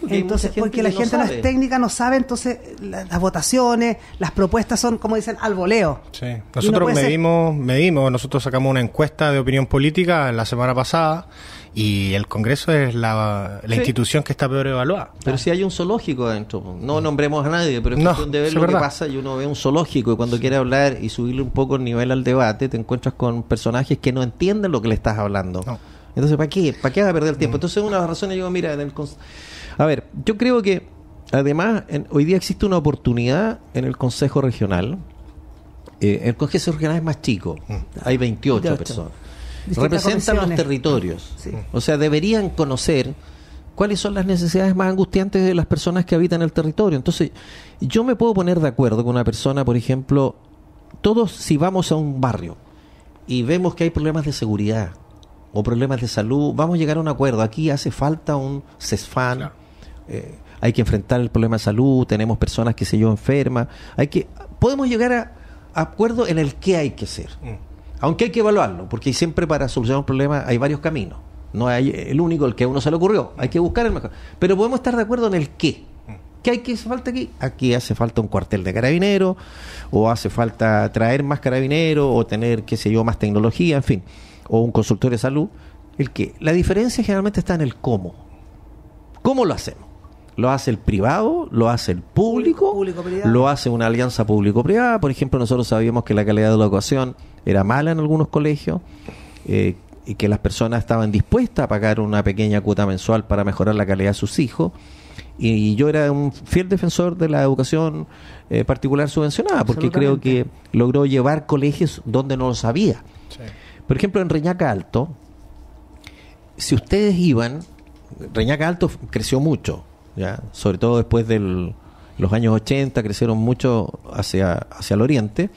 Speaker 2: porque entonces, porque la gente las técnicas no sabe, entonces las votaciones, las propuestas son, como dicen, al voleo.
Speaker 3: nosotros medimos, medimos, nosotros sacamos una encuesta de opinión política la semana pasada
Speaker 4: y el Congreso es la, la institución que está peor evaluada. Pero si hay un zoológico adentro, no nombremos a nadie, pero es cuestión lo que pasa y uno ve un zoológico y cuando quiere hablar y subirle un poco el nivel al debate, te encuentras con personajes que no entienden lo que le estás hablando. Entonces, ¿para qué? ¿Para qué vas a perder el tiempo? Mm. Entonces, una de las razones, yo, digo, mira, en el. A ver, yo creo que además hoy día existe una oportunidad en el Consejo Regional. Eh, el Consejo Regional es más chico, mm. hay 28 personas. Representan los territorios. O sea, deberían conocer cuáles son las necesidades más angustiantes de las personas que habitan el territorio. Entonces, yo me puedo poner de acuerdo con una persona, por ejemplo, todos si vamos a un barrio y vemos que hay problemas de seguridad o problemas de salud, vamos a llegar a un acuerdo. Aquí hace falta un CESFAN. Eh, hay que enfrentar el problema de salud, tenemos personas que se yo enfermas, hay que podemos llegar a, acuerdo en el qué hay que hacer. Mm. Aunque hay que evaluarlo, porque siempre para solucionar un problema hay varios caminos. No hay el único, el que a uno se le ocurrió. Hay que buscar el mejor. Pero podemos estar de acuerdo en el qué. Mm. ¿Qué hay que hace falta aquí? Aquí hace falta un cuartel de carabineros, o hace falta traer más carabineros, o tener, que sé yo, más tecnología, en fin, o un consultor de salud. El qué. La diferencia generalmente está en el cómo. ¿Cómo lo hacemos? lo hace el privado, lo hace el público, lo hace una alianza público-privada. Por ejemplo, nosotros sabíamos que la calidad de la educación era mala en algunos colegios. Eh, y que las personas estaban dispuestas a pagar una pequeña cuota mensual para mejorar la calidad de sus hijos. Y, yo era un fiel defensor de la educación eh, particular subvencionada, porque creo que logró llevar colegios donde no lo sabía, Por ejemplo, en Reñaca Alto, si ustedes iban, Reñaca Alto creció mucho, sobre todo después de los años 80, crecieron mucho hacia, hacia el oriente.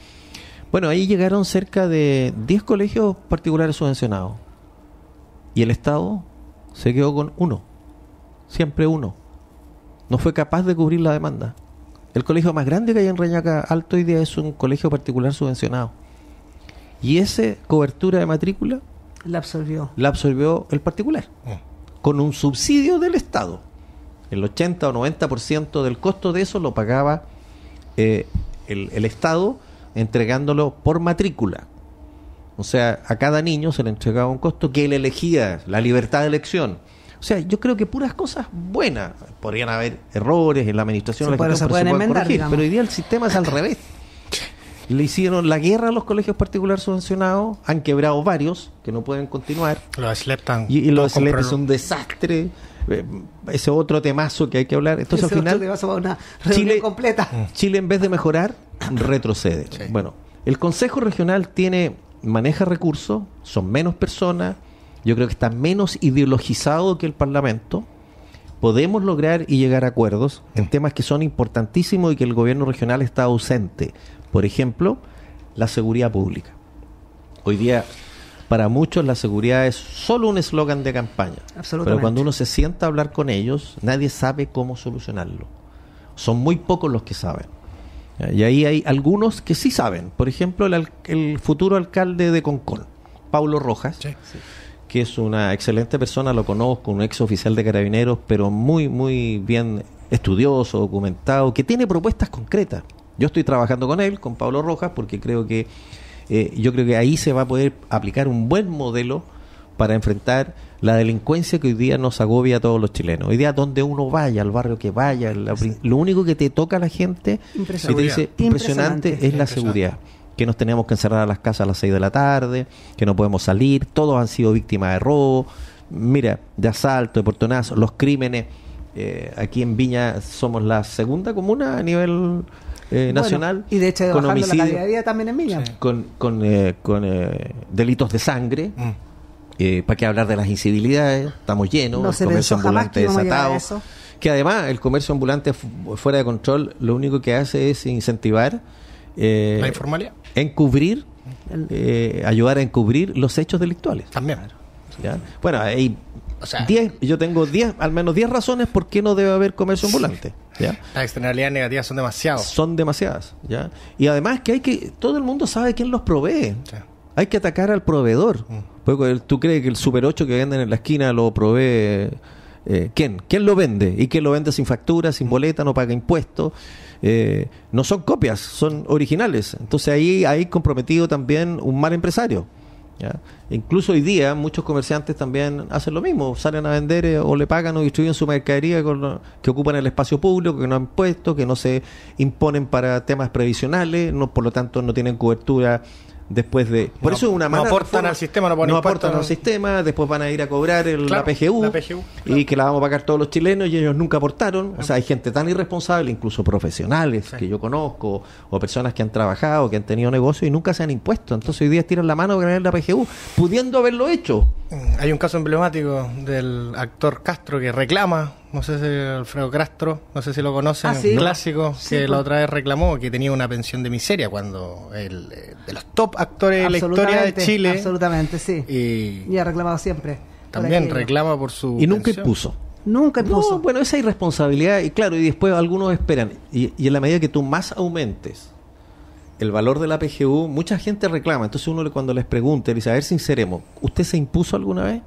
Speaker 4: Bueno, ahí llegaron cerca de 10 colegios particulares subvencionados. Y el Estado se quedó con uno, siempre uno. No fue capaz de cubrir la demanda. El colegio más grande que hay en Reñaca Alto hoy día es un colegio particular subvencionado. Y esa cobertura de matrícula
Speaker 2: la absorbió.
Speaker 4: La absorbió el particular, ah. con un subsidio del Estado el 80 o 90% del costo de eso lo pagaba eh, el, Estado entregándolo por matrícula. O sea, a cada niño se le entregaba un costo que él elegía, la libertad de elección. O sea, yo creo que puras cosas buenas. Podrían haber errores en la administración, pero hoy día el sistema es al revés. Le hicieron la guerra a los colegios particulares subvencionados, han quebrado varios que no pueden continuar. Los y, lo es un desastre. Eh, ese otro temazo que hay que hablar. Entonces al final una Chile completa. Chile en vez de mejorar retrocede. Bueno, el Consejo Regional tiene maneja recursos, son menos personas, yo creo que está menos ideologizado que el Parlamento. Podemos lograr y llegar a acuerdos en mm. temas que son importantísimos y que el gobierno regional está ausente. Por ejemplo, la seguridad pública. Hoy día para muchos la seguridad es solo un eslogan de campaña. Pero cuando uno se sienta a hablar con ellos, nadie sabe cómo solucionarlo. Son muy pocos los que saben. Y ahí hay algunos que sí saben. Por ejemplo, el, futuro alcalde de Concón, Paulo Rojas, que es una excelente persona, lo conozco, un ex oficial de carabineros, pero muy, muy bien estudioso, documentado, que tiene propuestas concretas. Yo estoy trabajando con él, con Pablo Rojas, porque creo que eh, yo creo que ahí se va a poder aplicar un buen modelo para enfrentar la delincuencia que hoy día nos agobia a todos los chilenos. Hoy día donde uno vaya, al barrio que vaya, lo único que te toca a la gente y te dice impresionante, es la seguridad. Que nos tenemos que encerrar a las casas a las 6 de la tarde, que no podemos salir, todos han sido víctimas de robo, mira, de asalto, de portonazo, los crímenes. Eh, aquí en Viña somos la segunda comuna a nivel eh, nacional. y de hecho, con también en Con, con eh, eh, delitos de sangre. Mm. ¿Para qué hablar de las incivilidades? Estamos llenos, no comercio ambulante desatado. Que además el comercio ambulante fuera de control lo único que hace es incentivar. la informalidad. Encubrir, ayudar a encubrir los hechos delictuales. También. Bueno, hay yo tengo diez al menos 10 razones por qué no debe haber comercio ambulante. Las
Speaker 3: externalidades negativas son demasiadas.
Speaker 4: Son demasiadas, ¿ya? Y además que hay que... Todo el mundo sabe quién los provee. Hay que atacar al proveedor. Mm. Pues, pues, tú crees que el Super 8 que venden en la esquina lo provee... Eh, ¿Quién? ¿Quién lo vende? ¿Y quién lo vende sin factura, sin boleta, no paga impuestos? Eh, no son copias, son originales. Entonces ahí hay comprometido también un mal empresario. Incluso hoy día muchos comerciantes también hacen lo mismo, salen a vender eh, o le pagan o distribuyen su mercadería con, que ocupan el espacio público, que no han puesto, que no se imponen para temas previsionales, no, por lo tanto no tienen cobertura después de por no, eso una mala no aportan
Speaker 3: al sistema no, no aportan al
Speaker 4: sistema después van a ir a cobrar la PGU, y que la vamos a pagar todos los chilenos y ellos nunca aportaron o sea hay gente tan irresponsable incluso profesionales que yo conozco o personas que han trabajado que han tenido negocios y nunca se han impuesto entonces hoy día tiran la mano para ganar la PGU pudiendo haberlo hecho mm, hay un caso
Speaker 3: emblemático del actor Castro que reclama no sé si Alfredo Castro, no sé si lo conocen, ah, clásico que pues. la otra vez reclamó que tenía una pensión de miseria cuando el, eh,
Speaker 4: de los top actores de la historia de Chile. Absolutamente, sí.
Speaker 2: Y, ha reclamado siempre.
Speaker 4: También reclama
Speaker 3: por su. Y nunca impuso.
Speaker 4: Nunca impuso. bueno, esa irresponsabilidad, y claro, y después algunos esperan. Y, en la medida que tú más aumentes el valor de la PGU, mucha gente reclama. Entonces uno cuando les pregunta, dice, a ver, sinceremos, ¿usted se impuso alguna vez?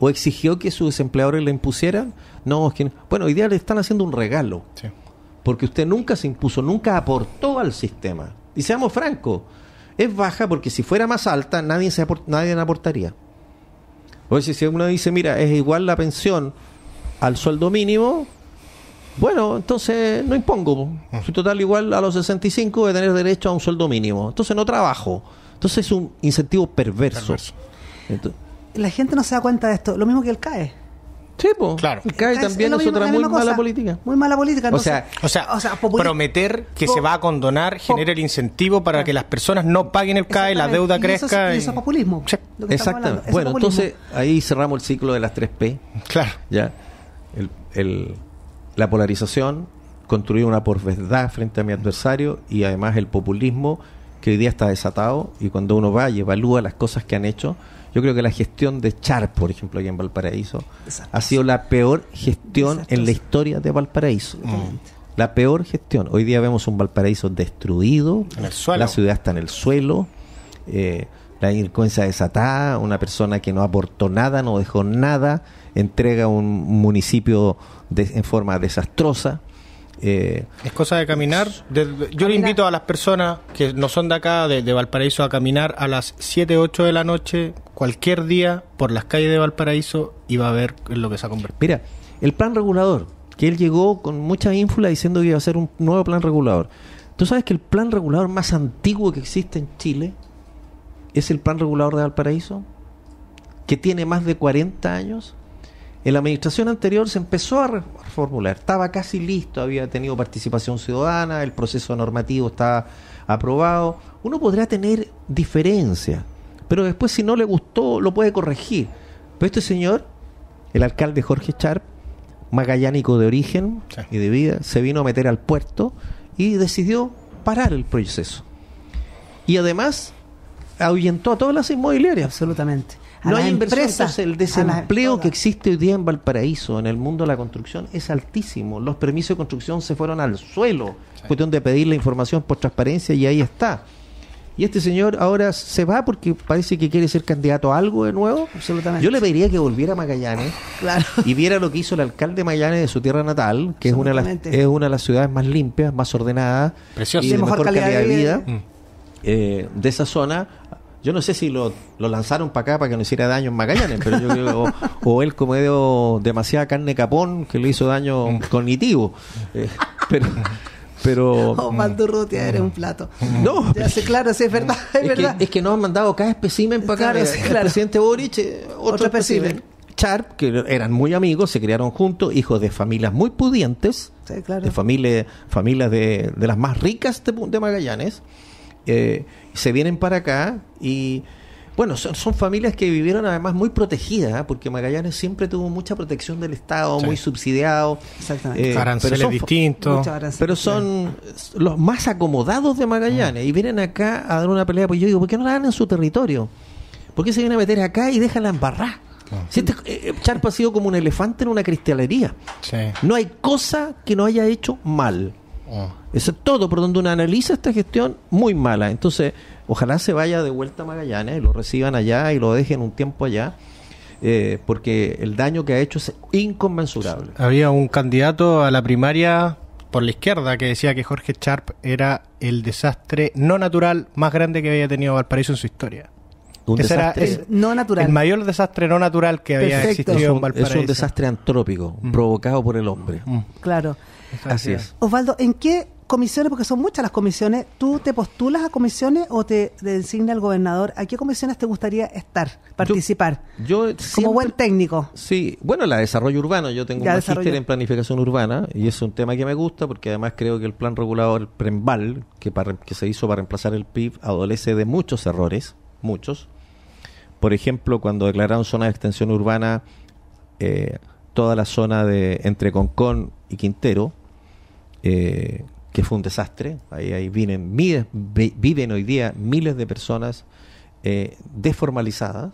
Speaker 4: o exigió que sus empleadores le impusieran. No, bueno, hoy día le están haciendo un regalo. Porque usted nunca se impuso, nunca aportó al sistema. Y seamos francos, es baja porque si fuera más alta, nadie, se nadie aportaría. O sea, si uno dice, mira, es igual la pensión al sueldo mínimo, bueno, entonces no impongo. Soy total igual a los 65 de tener derecho a un sueldo mínimo. Entonces no trabajo. Entonces es un incentivo perverso. perverso. Entonces,
Speaker 2: la gente no se da cuenta de esto. Lo mismo que el CAE.
Speaker 3: Sí, pues. El CAE, también es, otra muy mala
Speaker 2: política. Muy mala política. o sea,
Speaker 3: o sea, o sea prometer que se va a condonar genera el incentivo para que las personas no paguen el CAE, la
Speaker 4: deuda crezca. Eso es,
Speaker 2: populismo. exactamente Bueno, entonces
Speaker 4: ahí cerramos el ciclo de las tres p Claro. Ya. la polarización, construir una porvedad frente a mi adversario y además el populismo que hoy día está desatado y cuando uno va y evalúa las cosas que han hecho yo creo que la gestión de Char, por ejemplo, aquí en Valparaíso, ha sido la peor gestión en la historia de Valparaíso. Mm. La peor gestión. Hoy día vemos un Valparaíso destruido, la ciudad está en el suelo, eh, la delincuencia desatada, una persona que no aportó nada, no dejó nada, entrega un municipio en forma desastrosa es
Speaker 3: cosa de caminar. yo le invito a las personas que no son de acá, de, Valparaíso, a caminar a las 7, 8 de la noche, cualquier día, por las calles de Valparaíso y va a ver lo que se ha
Speaker 4: convertido. Mira, el plan regulador, que él llegó con mucha ínfula diciendo que iba a ser un nuevo plan regulador. Tú sabes que el plan regulador más antiguo que existe en Chile es el plan regulador de Valparaíso, que tiene más de 40 años en la administración anterior se empezó a reformular, estaba casi listo, había tenido participación ciudadana, el proceso normativo estaba aprobado. Uno podrá tener diferencia pero después si no le gustó lo puede corregir. Pero este señor, el alcalde Jorge Sharp, magallánico de origen y de vida, se vino a meter al puerto y decidió parar el proceso. Y además ahuyentó a todas las inmobiliarias. Absolutamente no hay empresas, el desempleo que existe hoy día en Valparaíso, en el mundo de la construcción, es altísimo. Los permisos de construcción se fueron al suelo. Cuestión de pedir la información por transparencia y ahí está. Y este señor ahora se va porque parece que quiere ser candidato a algo de nuevo. Absolutamente. Yo le pediría que volviera a Magallanes y viera lo que hizo el alcalde de Magallanes de su tierra natal, que es una, de las, es una de las ciudades más limpias, más ordenadas y de mejor, calidad, de vida. Mm. Eh, de esa zona yo no sé si lo, lanzaron para acá para que no hiciera daño en Magallanes, pero yo creo o, o él comió demasiada carne capón que le hizo daño cognitivo. Eh, pero pero o oh, mm. era un plato no ya claro sí es verdad es, que, es que nos han mandado cada espécimen para acá el, presidente Boric eh, otro, espécimen. Charp que eran muy amigos se criaron juntos hijos de familias muy pudientes de familias familias de, las más ricas de, Magallanes eh, se vienen para acá y bueno, son, familias que vivieron además muy protegidas, ¿eh? porque Magallanes siempre tuvo mucha protección del Estado, muy subsidiado. Exactamente. Eh, aranceles pero distintos. pero son los más acomodados de Magallanes mm. y vienen acá a dar una pelea. Pues yo digo, ¿por qué no la dan en su territorio? ¿Por qué se vienen a meter acá y dejan la embarrada? Si este, eh, Charpa ha sido como un elefante en una cristalería. No hay cosa que no haya hecho mal. Ah. Eso es todo por donde uno analiza esta gestión muy mala. Entonces, ojalá se vaya de vuelta a Magallanes y lo reciban allá y lo dejen un tiempo allá. Eh, porque el daño que ha hecho es inconmensurable.
Speaker 3: Había un candidato a la primaria por la izquierda que decía que Jorge Sharp era el desastre no natural más grande que había tenido Valparaíso en su historia. Un desastre no natural. El mayor desastre no natural que había existido en Valparaíso. Es un desastre
Speaker 4: antrópico, mm. provocado por el hombre. Mm. Claro. Así es.
Speaker 2: Osvaldo, ¿en qué comisiones, porque son muchas las comisiones, tú te postulas a comisiones o te, designa el gobernador? ¿A qué comisiones te gustaría estar, participar? Yo, Como buen técnico.
Speaker 4: Sí, bueno, la de desarrollo urbano. Yo tengo un en planificación urbana y es un tema que me gusta porque además creo que el plan regulador, PREMBAL, que, se hizo para reemplazar el PIB, adolece de muchos errores, muchos. Por ejemplo, cuando declararon zona de extensión urbana eh, toda la zona de entre Concón y Quintero, eh, que fue un desastre. Ahí, vienen, miles, viven hoy día miles de personas eh, desformalizadas.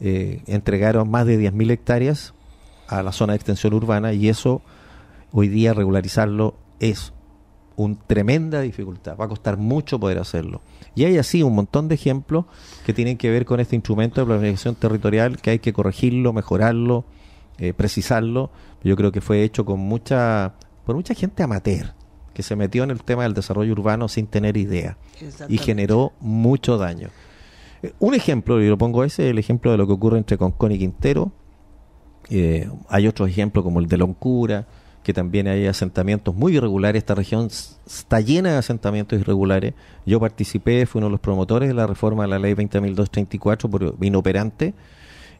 Speaker 4: Eh, entregaron más de 10.000 hectáreas a la zona de extensión urbana y eso hoy día regularizarlo es una tremenda dificultad. Va a costar mucho poder hacerlo. Y hay así un montón de ejemplos que tienen que ver con este instrumento de planificación territorial que hay que corregirlo, mejorarlo, precisarlo. Yo creo que fue hecho con mucha por mucha gente amateur que se metió en el tema del desarrollo urbano sin tener idea y generó mucho daño. Eh, un ejemplo, y lo pongo ese, el ejemplo de lo que ocurre entre Concón y Quintero. Eh, hay otros ejemplos como el de Loncura, que también hay asentamientos muy irregulares. Esta región está llena de asentamientos irregulares. Yo participé, fui uno de los promotores de la reforma de la ley 20.234 por inoperante.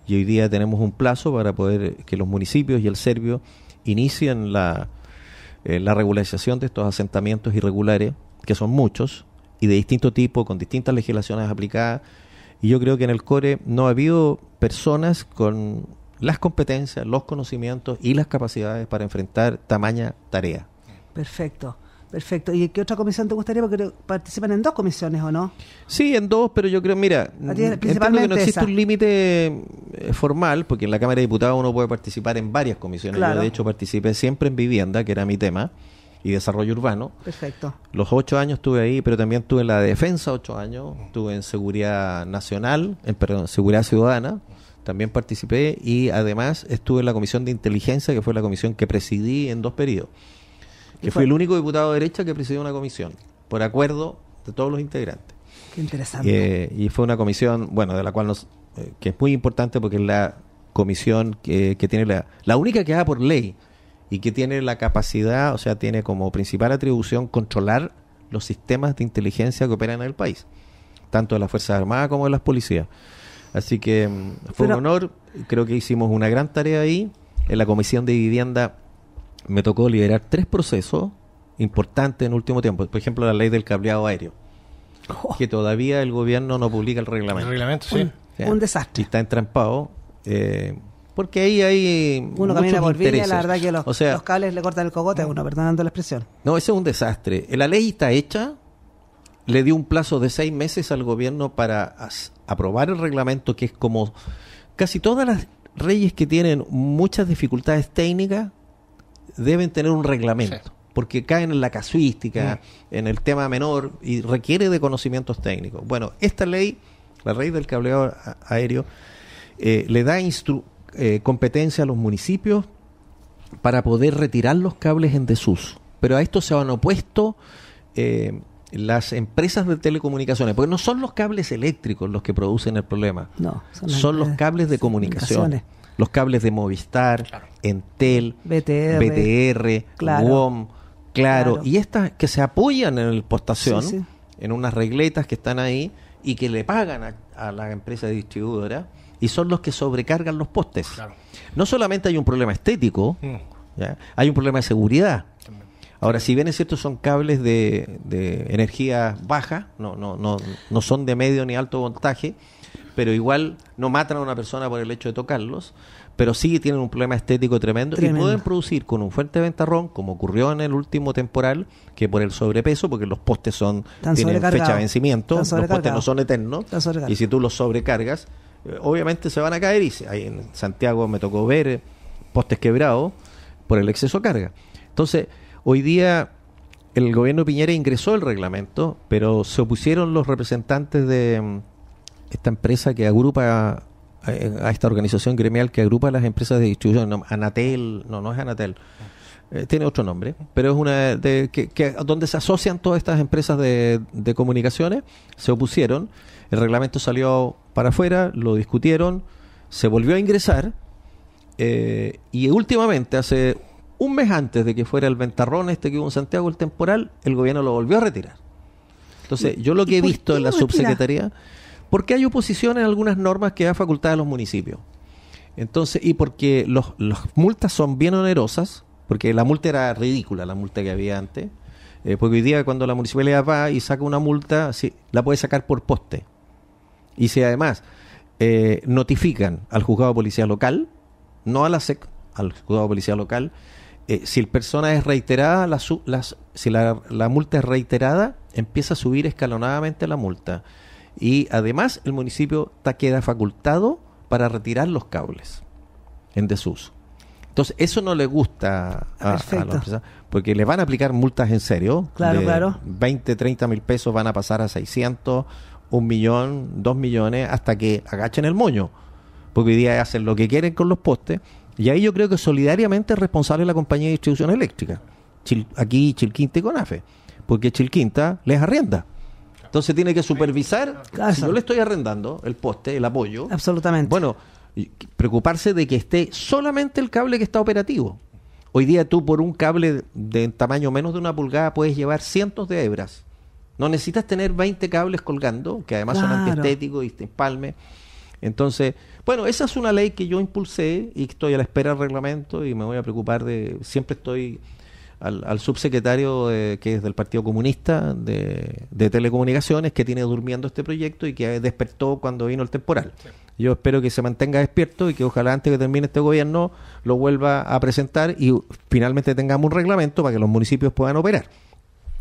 Speaker 4: Y hoy día tenemos un plazo para poder que los municipios y el serbio inicien la, eh, la regularización de estos asentamientos irregulares, que son muchos, y de distinto tipo, con distintas legislaciones aplicadas. Y yo creo que en el core no ha habido personas con las competencias, los conocimientos y las capacidades para enfrentar tamaña tarea.
Speaker 2: Perfecto. Perfecto. ¿Y qué otra comisión te gustaría? Porque participan en dos comisiones, ¿o no? Sí,
Speaker 4: en dos, pero yo creo, mira, entiendo que no existe un límite eh, formal, porque en la Cámara de Diputados uno puede participar en varias comisiones. Yo, de hecho, participé siempre en vivienda, que era mi tema, y desarrollo urbano. Perfecto. Los ocho años estuve ahí, pero también estuve en la defensa ocho años, estuve en seguridad nacional, en, perdón, seguridad ciudadana, también participé, y además estuve en la comisión de inteligencia, que fue la comisión que presidí en dos periodos que fue el único diputado de derecha que presidió una comisión, por acuerdo de todos los integrantes. Qué interesante. Eh, y fue una comisión, bueno, de la cual nos, eh, que es muy importante porque es la comisión que, tiene la, la única que da por ley y que tiene la capacidad, o sea, tiene como principal atribución controlar los sistemas de inteligencia que operan en el país, tanto de las Fuerzas Armadas como de las policías. Así que mm, fue un honor, creo que hicimos una gran tarea ahí. En la Comisión de Vivienda me tocó liderar tres procesos importantes en último tiempo. Por ejemplo, la ley del cableado aéreo, oh. que todavía el gobierno no publica el reglamento. El reglamento, sí. Un, desastre. Y está entrampado. Eh, porque ahí hay. Eh, uno camina por la verdad que los, los,
Speaker 2: cables le cortan el cogote a uno, perdonando la expresión.
Speaker 4: No, ese es un desastre. La ley está hecha, le dio un plazo de seis meses al gobierno para aprobar el reglamento, que es como casi todas las leyes que tienen muchas dificultades técnicas deben tener un reglamento. Porque caen en la casuística, en el tema menor y requiere de conocimientos técnicos. Bueno, esta ley, la ley del cableado aéreo, eh, le da eh, competencia a los municipios para poder retirar los cables en desuso. Pero a esto se han opuesto eh, las empresas de telecomunicaciones, porque no son los cables eléctricos los que producen el problema, no, son, son los cables de comunicaciones los cables de Movistar, Entel, BTR, claro. claro, y estas que se apoyan en el postación, en unas regletas que están ahí y que le pagan a, la empresa distribuidora y son los que sobrecargan los postes. No solamente hay un problema estético, mm. hay un problema de seguridad. Ahora, si bien es cierto, son cables de, de energía baja, no, no, no, no son de medio ni alto voltaje, pero igual no matan a una persona por el hecho de tocarlos, pero sí tienen un problema estético tremendo, y pueden producir con un fuerte ventarrón, como ocurrió en el último temporal, que por el sobrepeso, porque los postes son tienen fecha de vencimiento, los postes no son eternos, y si tú los sobrecargas, eh, obviamente se van a caer y en Santiago me tocó ver eh, postes quebrados por el exceso de carga. Entonces, hoy día el gobierno de Piñera ingresó el reglamento, pero se opusieron los representantes de mm, esta empresa que agrupa eh, a, esta organización gremial que agrupa a las empresas de distribución, Anatel, no, no es Anatel, eh, tiene otro nombre, pero es una de, que, donde se asocian todas estas empresas de, comunicaciones, se opusieron, el reglamento salió para afuera, lo discutieron, se volvió a ingresar eh, y últimamente, hace un mes antes de que fuera el ventarrón este que hubo en Santiago, el temporal, el gobierno lo volvió a retirar. Entonces, yo lo que he visto en la subsecretaría porque hay oposición en algunas normas que da facultad a los municipios. Entonces, y porque los, las multas son bien onerosas, porque la multa era ridícula, la multa que había antes, eh, porque hoy día cuando la municipalidad va y saca una multa, sí, la puede sacar por poste. Y si además eh, notifican al juzgado de policía local, no a la SEC, al juzgado de policía local, eh, si la persona es reiterada, la, si la multa es reiterada, empieza a subir escalonadamente la multa. Y además el municipio queda facultado para retirar los cables en desuso. Entonces, eso no le gusta a, porque le van a aplicar multas en serio. Claro, claro. 20, 30 mil pesos van a pasar a 600, un millón, dos millones, hasta que agachen el moño. Porque hoy día hacen lo que quieren con los postes. Y ahí yo creo que solidariamente es responsable la compañía de distribución eléctrica. aquí Chilquinta y Conafe. Porque Chilquinta les arrienda. Entonces tiene que supervisar. Si yo le estoy arrendando el poste, el apoyo. Absolutamente. Bueno, preocuparse de que esté solamente el cable que está operativo. Hoy día tú por un cable de tamaño menos de una pulgada puedes llevar cientos de hebras. No necesitas tener 20 cables colgando, que además son antiestéticos y te empalme. Entonces, bueno, esa es una ley que yo impulsé y estoy a la espera del reglamento y me voy a preocupar de... Siempre estoy al, subsecretario que es del Partido Comunista de, Telecomunicaciones, que tiene durmiendo este proyecto y que despertó cuando vino el temporal. Yo espero que se mantenga despierto y que ojalá antes que termine este gobierno lo vuelva a presentar y finalmente tengamos un reglamento para que los municipios puedan operar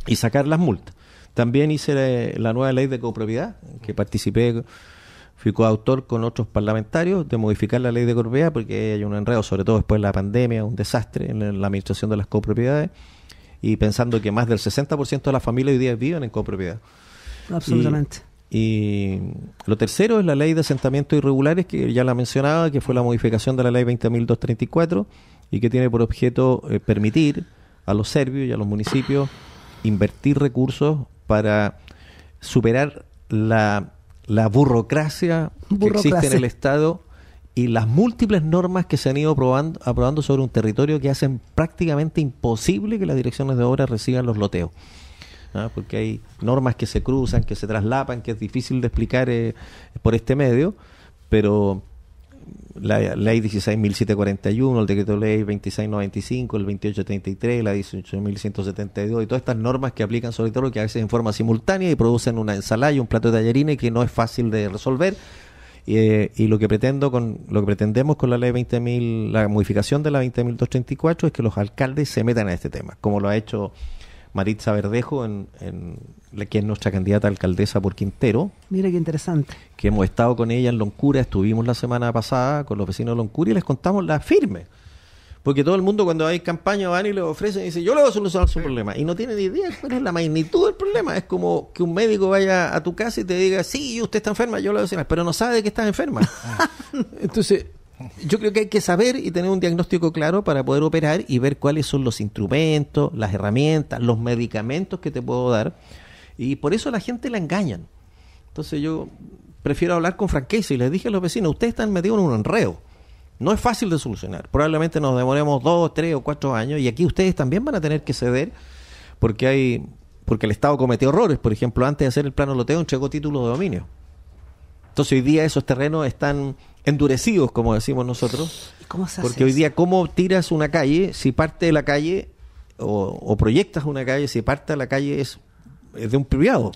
Speaker 4: y sacar las multas. También hice la nueva ley de copropiedad, que participé fui coautor con otros parlamentarios de modificar la ley de Corbea porque hay un enredo, sobre todo después de la pandemia, un desastre en la administración de las copropiedades y pensando que más del 60% de las familias hoy día viven en copropiedad.
Speaker 2: Absolutamente.
Speaker 4: Y, lo tercero es la ley de asentamientos irregulares, que ya la mencionaba, que fue la modificación de la ley 20.234 y que tiene por objeto eh, permitir a los serbios y a los municipios invertir recursos para superar la la burocracia, que existe en el Estado y las múltiples normas que se han ido aprobando, aprobando sobre un territorio que hacen prácticamente imposible que las direcciones de obra reciban los loteos. ¿ah? Porque hay normas que se cruzan, que se traslapan, que es difícil de explicar eh, por este medio, pero la ley 16.741, el decreto ley 26.95, el 28.33, la 18.172 y todas estas normas que aplican sobre todo lo que hacen en forma simultánea y producen una ensalada y un plato de tallarines que no es fácil de resolver. y eh, lo que pretendo con lo que pretendemos con la ley 20.000, la modificación de la 20.234 es que los alcaldes se metan a este tema, como lo ha hecho Maritza Verdejo, en, la, que es nuestra candidata a alcaldesa por Quintero. Mira qué interesante. Que hemos estado con ella en Loncura, estuvimos la semana pasada con los vecinos de Loncura y les contamos la firme. Porque todo el mundo cuando hay campaña van y le ofrecen y dicen, yo le voy a solucionar su problema. Y no tiene ni idea cuál es la magnitud del problema. Es como que un médico vaya a tu casa y te diga, sí, usted está enferma, yo le voy a solucionar, pero no sabe que estás enferma. Entonces, yo creo que hay que saber y tener un diagnóstico claro para poder operar y ver cuáles son los instrumentos, las herramientas, los medicamentos que te puedo dar. Y por eso la gente la engañan. Entonces yo prefiero hablar con franqueza y les dije a los vecinos, ustedes están metidos en un enreo. No es fácil de solucionar. Probablemente nos demoremos dos, tres o cuatro años y aquí ustedes también van a tener que ceder porque hay porque el Estado cometió errores. Por ejemplo, antes de hacer el plano loteo entregó títulos de dominio. Entonces hoy día esos terrenos están endurecidos, como decimos nosotros. porque hoy día, ¿cómo tiras una calle si parte de la calle o, proyectas una calle si parte de la calle es, de un privado?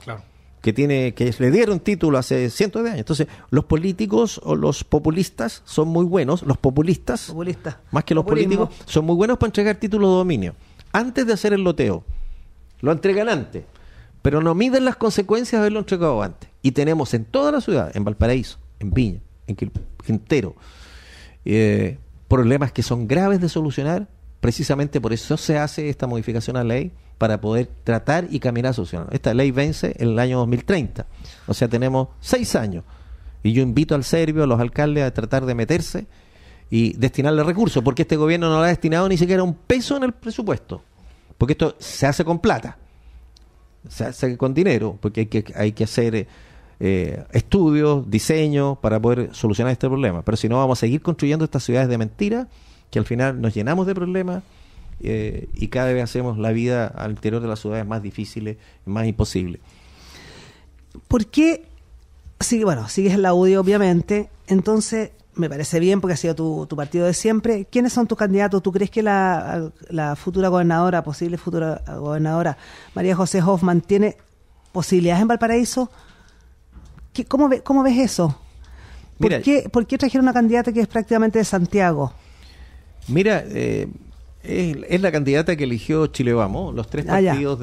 Speaker 4: Que, tiene, que le dieron título hace cientos de años. Entonces, los políticos o los populistas son muy buenos, los populistas, más que los políticos, son muy buenos para entregar títulos de dominio. Antes de hacer el loteo, lo entregan antes, pero no miden las consecuencias de haberlo entregado antes. Y tenemos en toda la ciudad, en Valparaíso, en Viña, entero. Eh, problemas que son graves de solucionar, precisamente por eso se hace esta modificación a la ley para poder tratar y caminar a solucionar. Esta ley vence en el año 2030, o sea, tenemos seis años. Y yo invito al serbio, a los alcaldes, a tratar de meterse y destinarle recursos, porque este gobierno no le ha destinado ni siquiera un peso en el presupuesto, porque esto se hace con plata, se hace con dinero, porque hay que, hay que hacer... Eh, eh, estudios, diseño para poder solucionar este problema. Pero si no, vamos a seguir construyendo estas ciudades de mentira que al final nos llenamos de problemas eh, y cada vez hacemos la vida al interior de las ciudades más difíciles, más imposible.
Speaker 2: ¿Por qué? bueno, sigues el audio, obviamente. Entonces, me parece bien porque ha sido tu, partido de siempre. ¿Quiénes son tus candidatos? ¿Tú crees que la, la, futura gobernadora, posible futura gobernadora, María José Hoffman, tiene posibilidades en Valparaíso? cómo, ves eso? ¿Por, qué, ¿Por trajeron una candidata que es prácticamente de Santiago?
Speaker 4: Mira, eh, es, la candidata que eligió Chile Vamos, los tres ah, partidos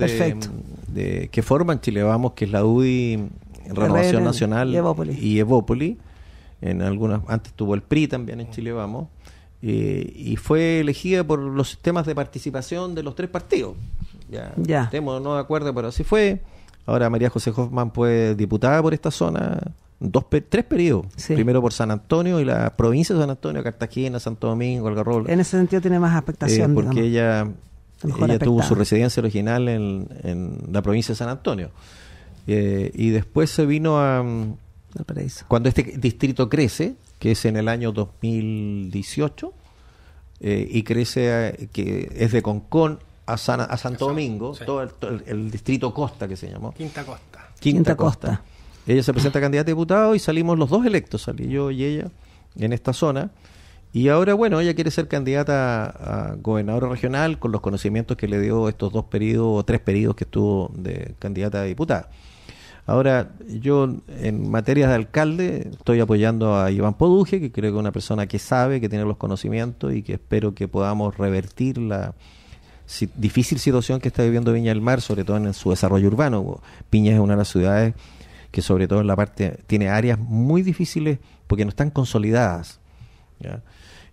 Speaker 4: de, que forman Chile Vamos, que es la UDI, Renovación Nacional y Evópoli. En algunas, antes tuvo el PRI también en Chile Vamos. Eh, y fue elegida por los sistemas de participación de los tres partidos. Ya, ya. no de acuerdo, pero así fue. Ahora María José Hoffman fue diputada por esta zona dos tres periodos. Primero por San Antonio y la provincia de San Antonio, Cartagena, Santo Domingo, Algarrobo. En
Speaker 2: ese sentido tiene más eh, afectación. porque ella, tuvo su
Speaker 4: residencia original en, la provincia de San Antonio. Eh, y después se vino a... Mm, cuando este distrito crece, que es en el año 2018, eh, y crece, que es de Concón a, Santo Domingo, todo, el, distrito Costa que se llamó.
Speaker 3: Quinta Costa.
Speaker 4: Quinta, Costa. Ella se presenta candidata a diputado y salimos los dos electos, salí yo y ella, en esta zona. Y ahora, bueno, ella quiere ser candidata a, a gobernadora regional con los conocimientos que le dio estos dos periodos o tres periodos que estuvo de candidata a diputada. Ahora, yo en materia de alcalde estoy apoyando a Iván Poduje, que creo que es una persona que sabe, que tiene los conocimientos y que espero que podamos revertir la, difícil situación que está viviendo Viña del Mar, sobre todo en su desarrollo urbano. Piña es una de las ciudades que sobre todo en la parte tiene áreas muy difíciles porque no están consolidadas.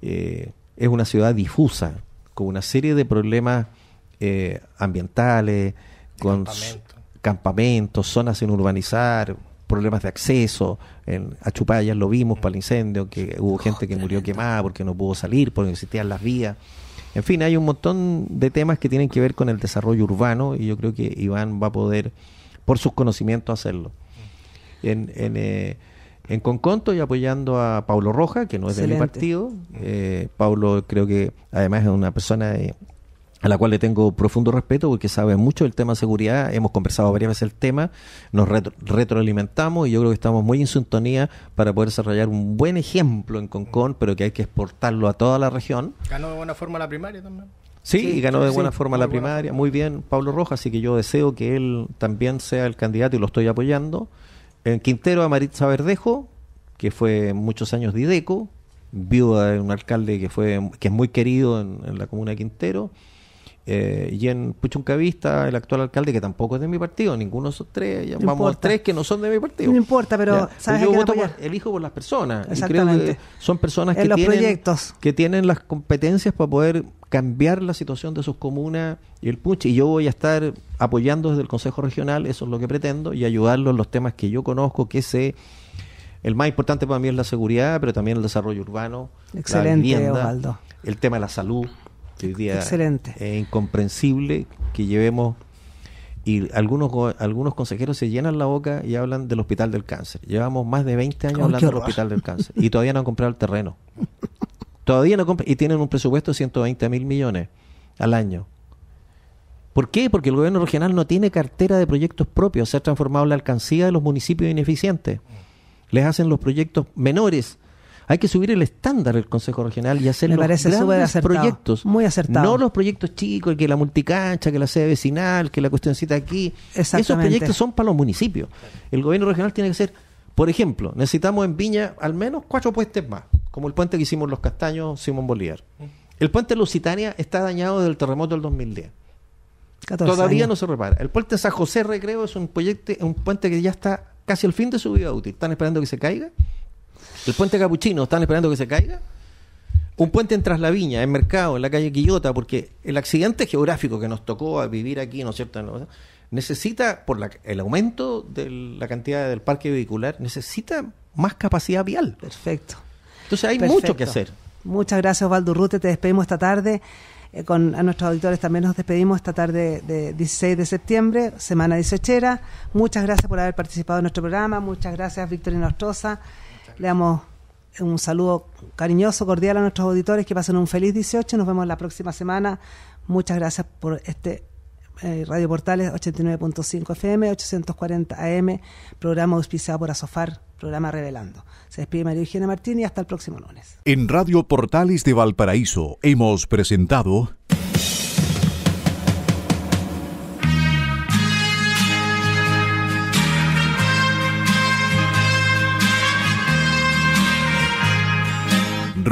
Speaker 4: Eh, es una ciudad difusa, con una serie de problemas eh, ambientales, con campamentos, zonas sin urbanizar, problemas de acceso. En Achupayas lo vimos para el incendio, que hubo gente que murió quemada porque no pudo salir, porque existían las vías. En fin, hay un montón de temas que tienen que ver con el desarrollo urbano y yo creo que Iván va a poder, por sus conocimientos, hacerlo. En, en, eh, Conconto y apoyando a Pablo Roja, que no es del partido. Eh, Pablo creo que además es una persona de a la cual le tengo profundo respeto porque sabe mucho del tema de seguridad, hemos conversado varias veces el tema, nos retroalimentamos y yo creo que estamos muy en sintonía para poder desarrollar un buen ejemplo en Concón, mm. pero que hay que exportarlo a toda la región.
Speaker 3: Ganó de buena forma la primaria también.
Speaker 4: Sí, ganó de buena forma la primaria, muy bien Pablo Rojas, así que yo deseo que él también sea el candidato y lo estoy apoyando. En Quintero a Maritza Verdejo, que fue muchos años Dideco viuda de un alcalde que, fue, que es muy querido en la comuna de Quintero. Eh, y en Puchuncavista, el actual alcalde, que tampoco es de mi partido, ninguno de esos tres, vamos tres que no son de mi
Speaker 2: partido. No importa, pero ¿sabes
Speaker 4: elijo por las personas. Y son personas que, tienen, que tienen las competencias para poder cambiar la situación de sus comunas y el puche Y yo voy a estar apoyando desde el Consejo Regional, eso es lo que pretendo, y ayudarlos en los temas que yo conozco, que sé. El más importante para mí es la seguridad, pero también el desarrollo urbano, Excelente, la el tema de la salud día Excelente. es incomprensible que llevemos y algunos algunos consejeros se llenan la boca y hablan del Hospital del Cáncer. Llevamos más de 20 años hablando del Hospital del Cáncer y todavía no han comprado el terreno. todavía no y tienen un presupuesto de 120 mil millones al año. ¿Por qué? Porque el gobierno regional no tiene cartera de proyectos propios. Se ha transformado la alcancía de los municipios ineficientes. Les hacen los proyectos menores hay que subir el estándar del Consejo Regional y hacer Me los grandes proyectos. Muy acertado. No los proyectos chicos, que la multicancha, que la sede vecinal, que la cuestioncita aquí. Esos proyectos son para los municipios. El gobierno regional tiene que ser, por ejemplo, necesitamos en Viña al menos cuatro puentes más, como el puente que hicimos Los Castaños, Simón Bolívar. El puente Lusitania está dañado del terremoto del 2010. Todavía no se repara. El puente San José Recreo es un proyecto, un puente que ya está casi al fin de su vida útil. Están esperando que se caiga ¿El puente capuchino están esperando que se caiga? Un puente en Traslaviña, en Mercado, en la calle Quillota, porque el accidente geográfico que nos tocó a vivir aquí, ¿no es cierto? Necesita, por la, el aumento de la cantidad del parque vehicular, necesita
Speaker 2: más capacidad vial. Perfecto. Entonces hay mucho que hacer. Muchas gracias, Osvaldo Rute. Te despedimos esta tarde. Eh, con, a nuestros auditores también nos despedimos esta tarde de 16 de septiembre, semana 18. Muchas gracias por haber participado en nuestro programa. Muchas gracias, Victoria Nostroza. Le damos un saludo cariñoso, cordial a nuestros auditores, que pasen un feliz 18, nos vemos la próxima semana. Muchas gracias por este eh, Radio Portales 89.5 FM, 840 AM, programa auspiciado por Asofar, programa Revelando. Se despide María Eugenia Martín y hasta el próximo lunes.
Speaker 1: En Radio Portales de Valparaíso hemos presentado...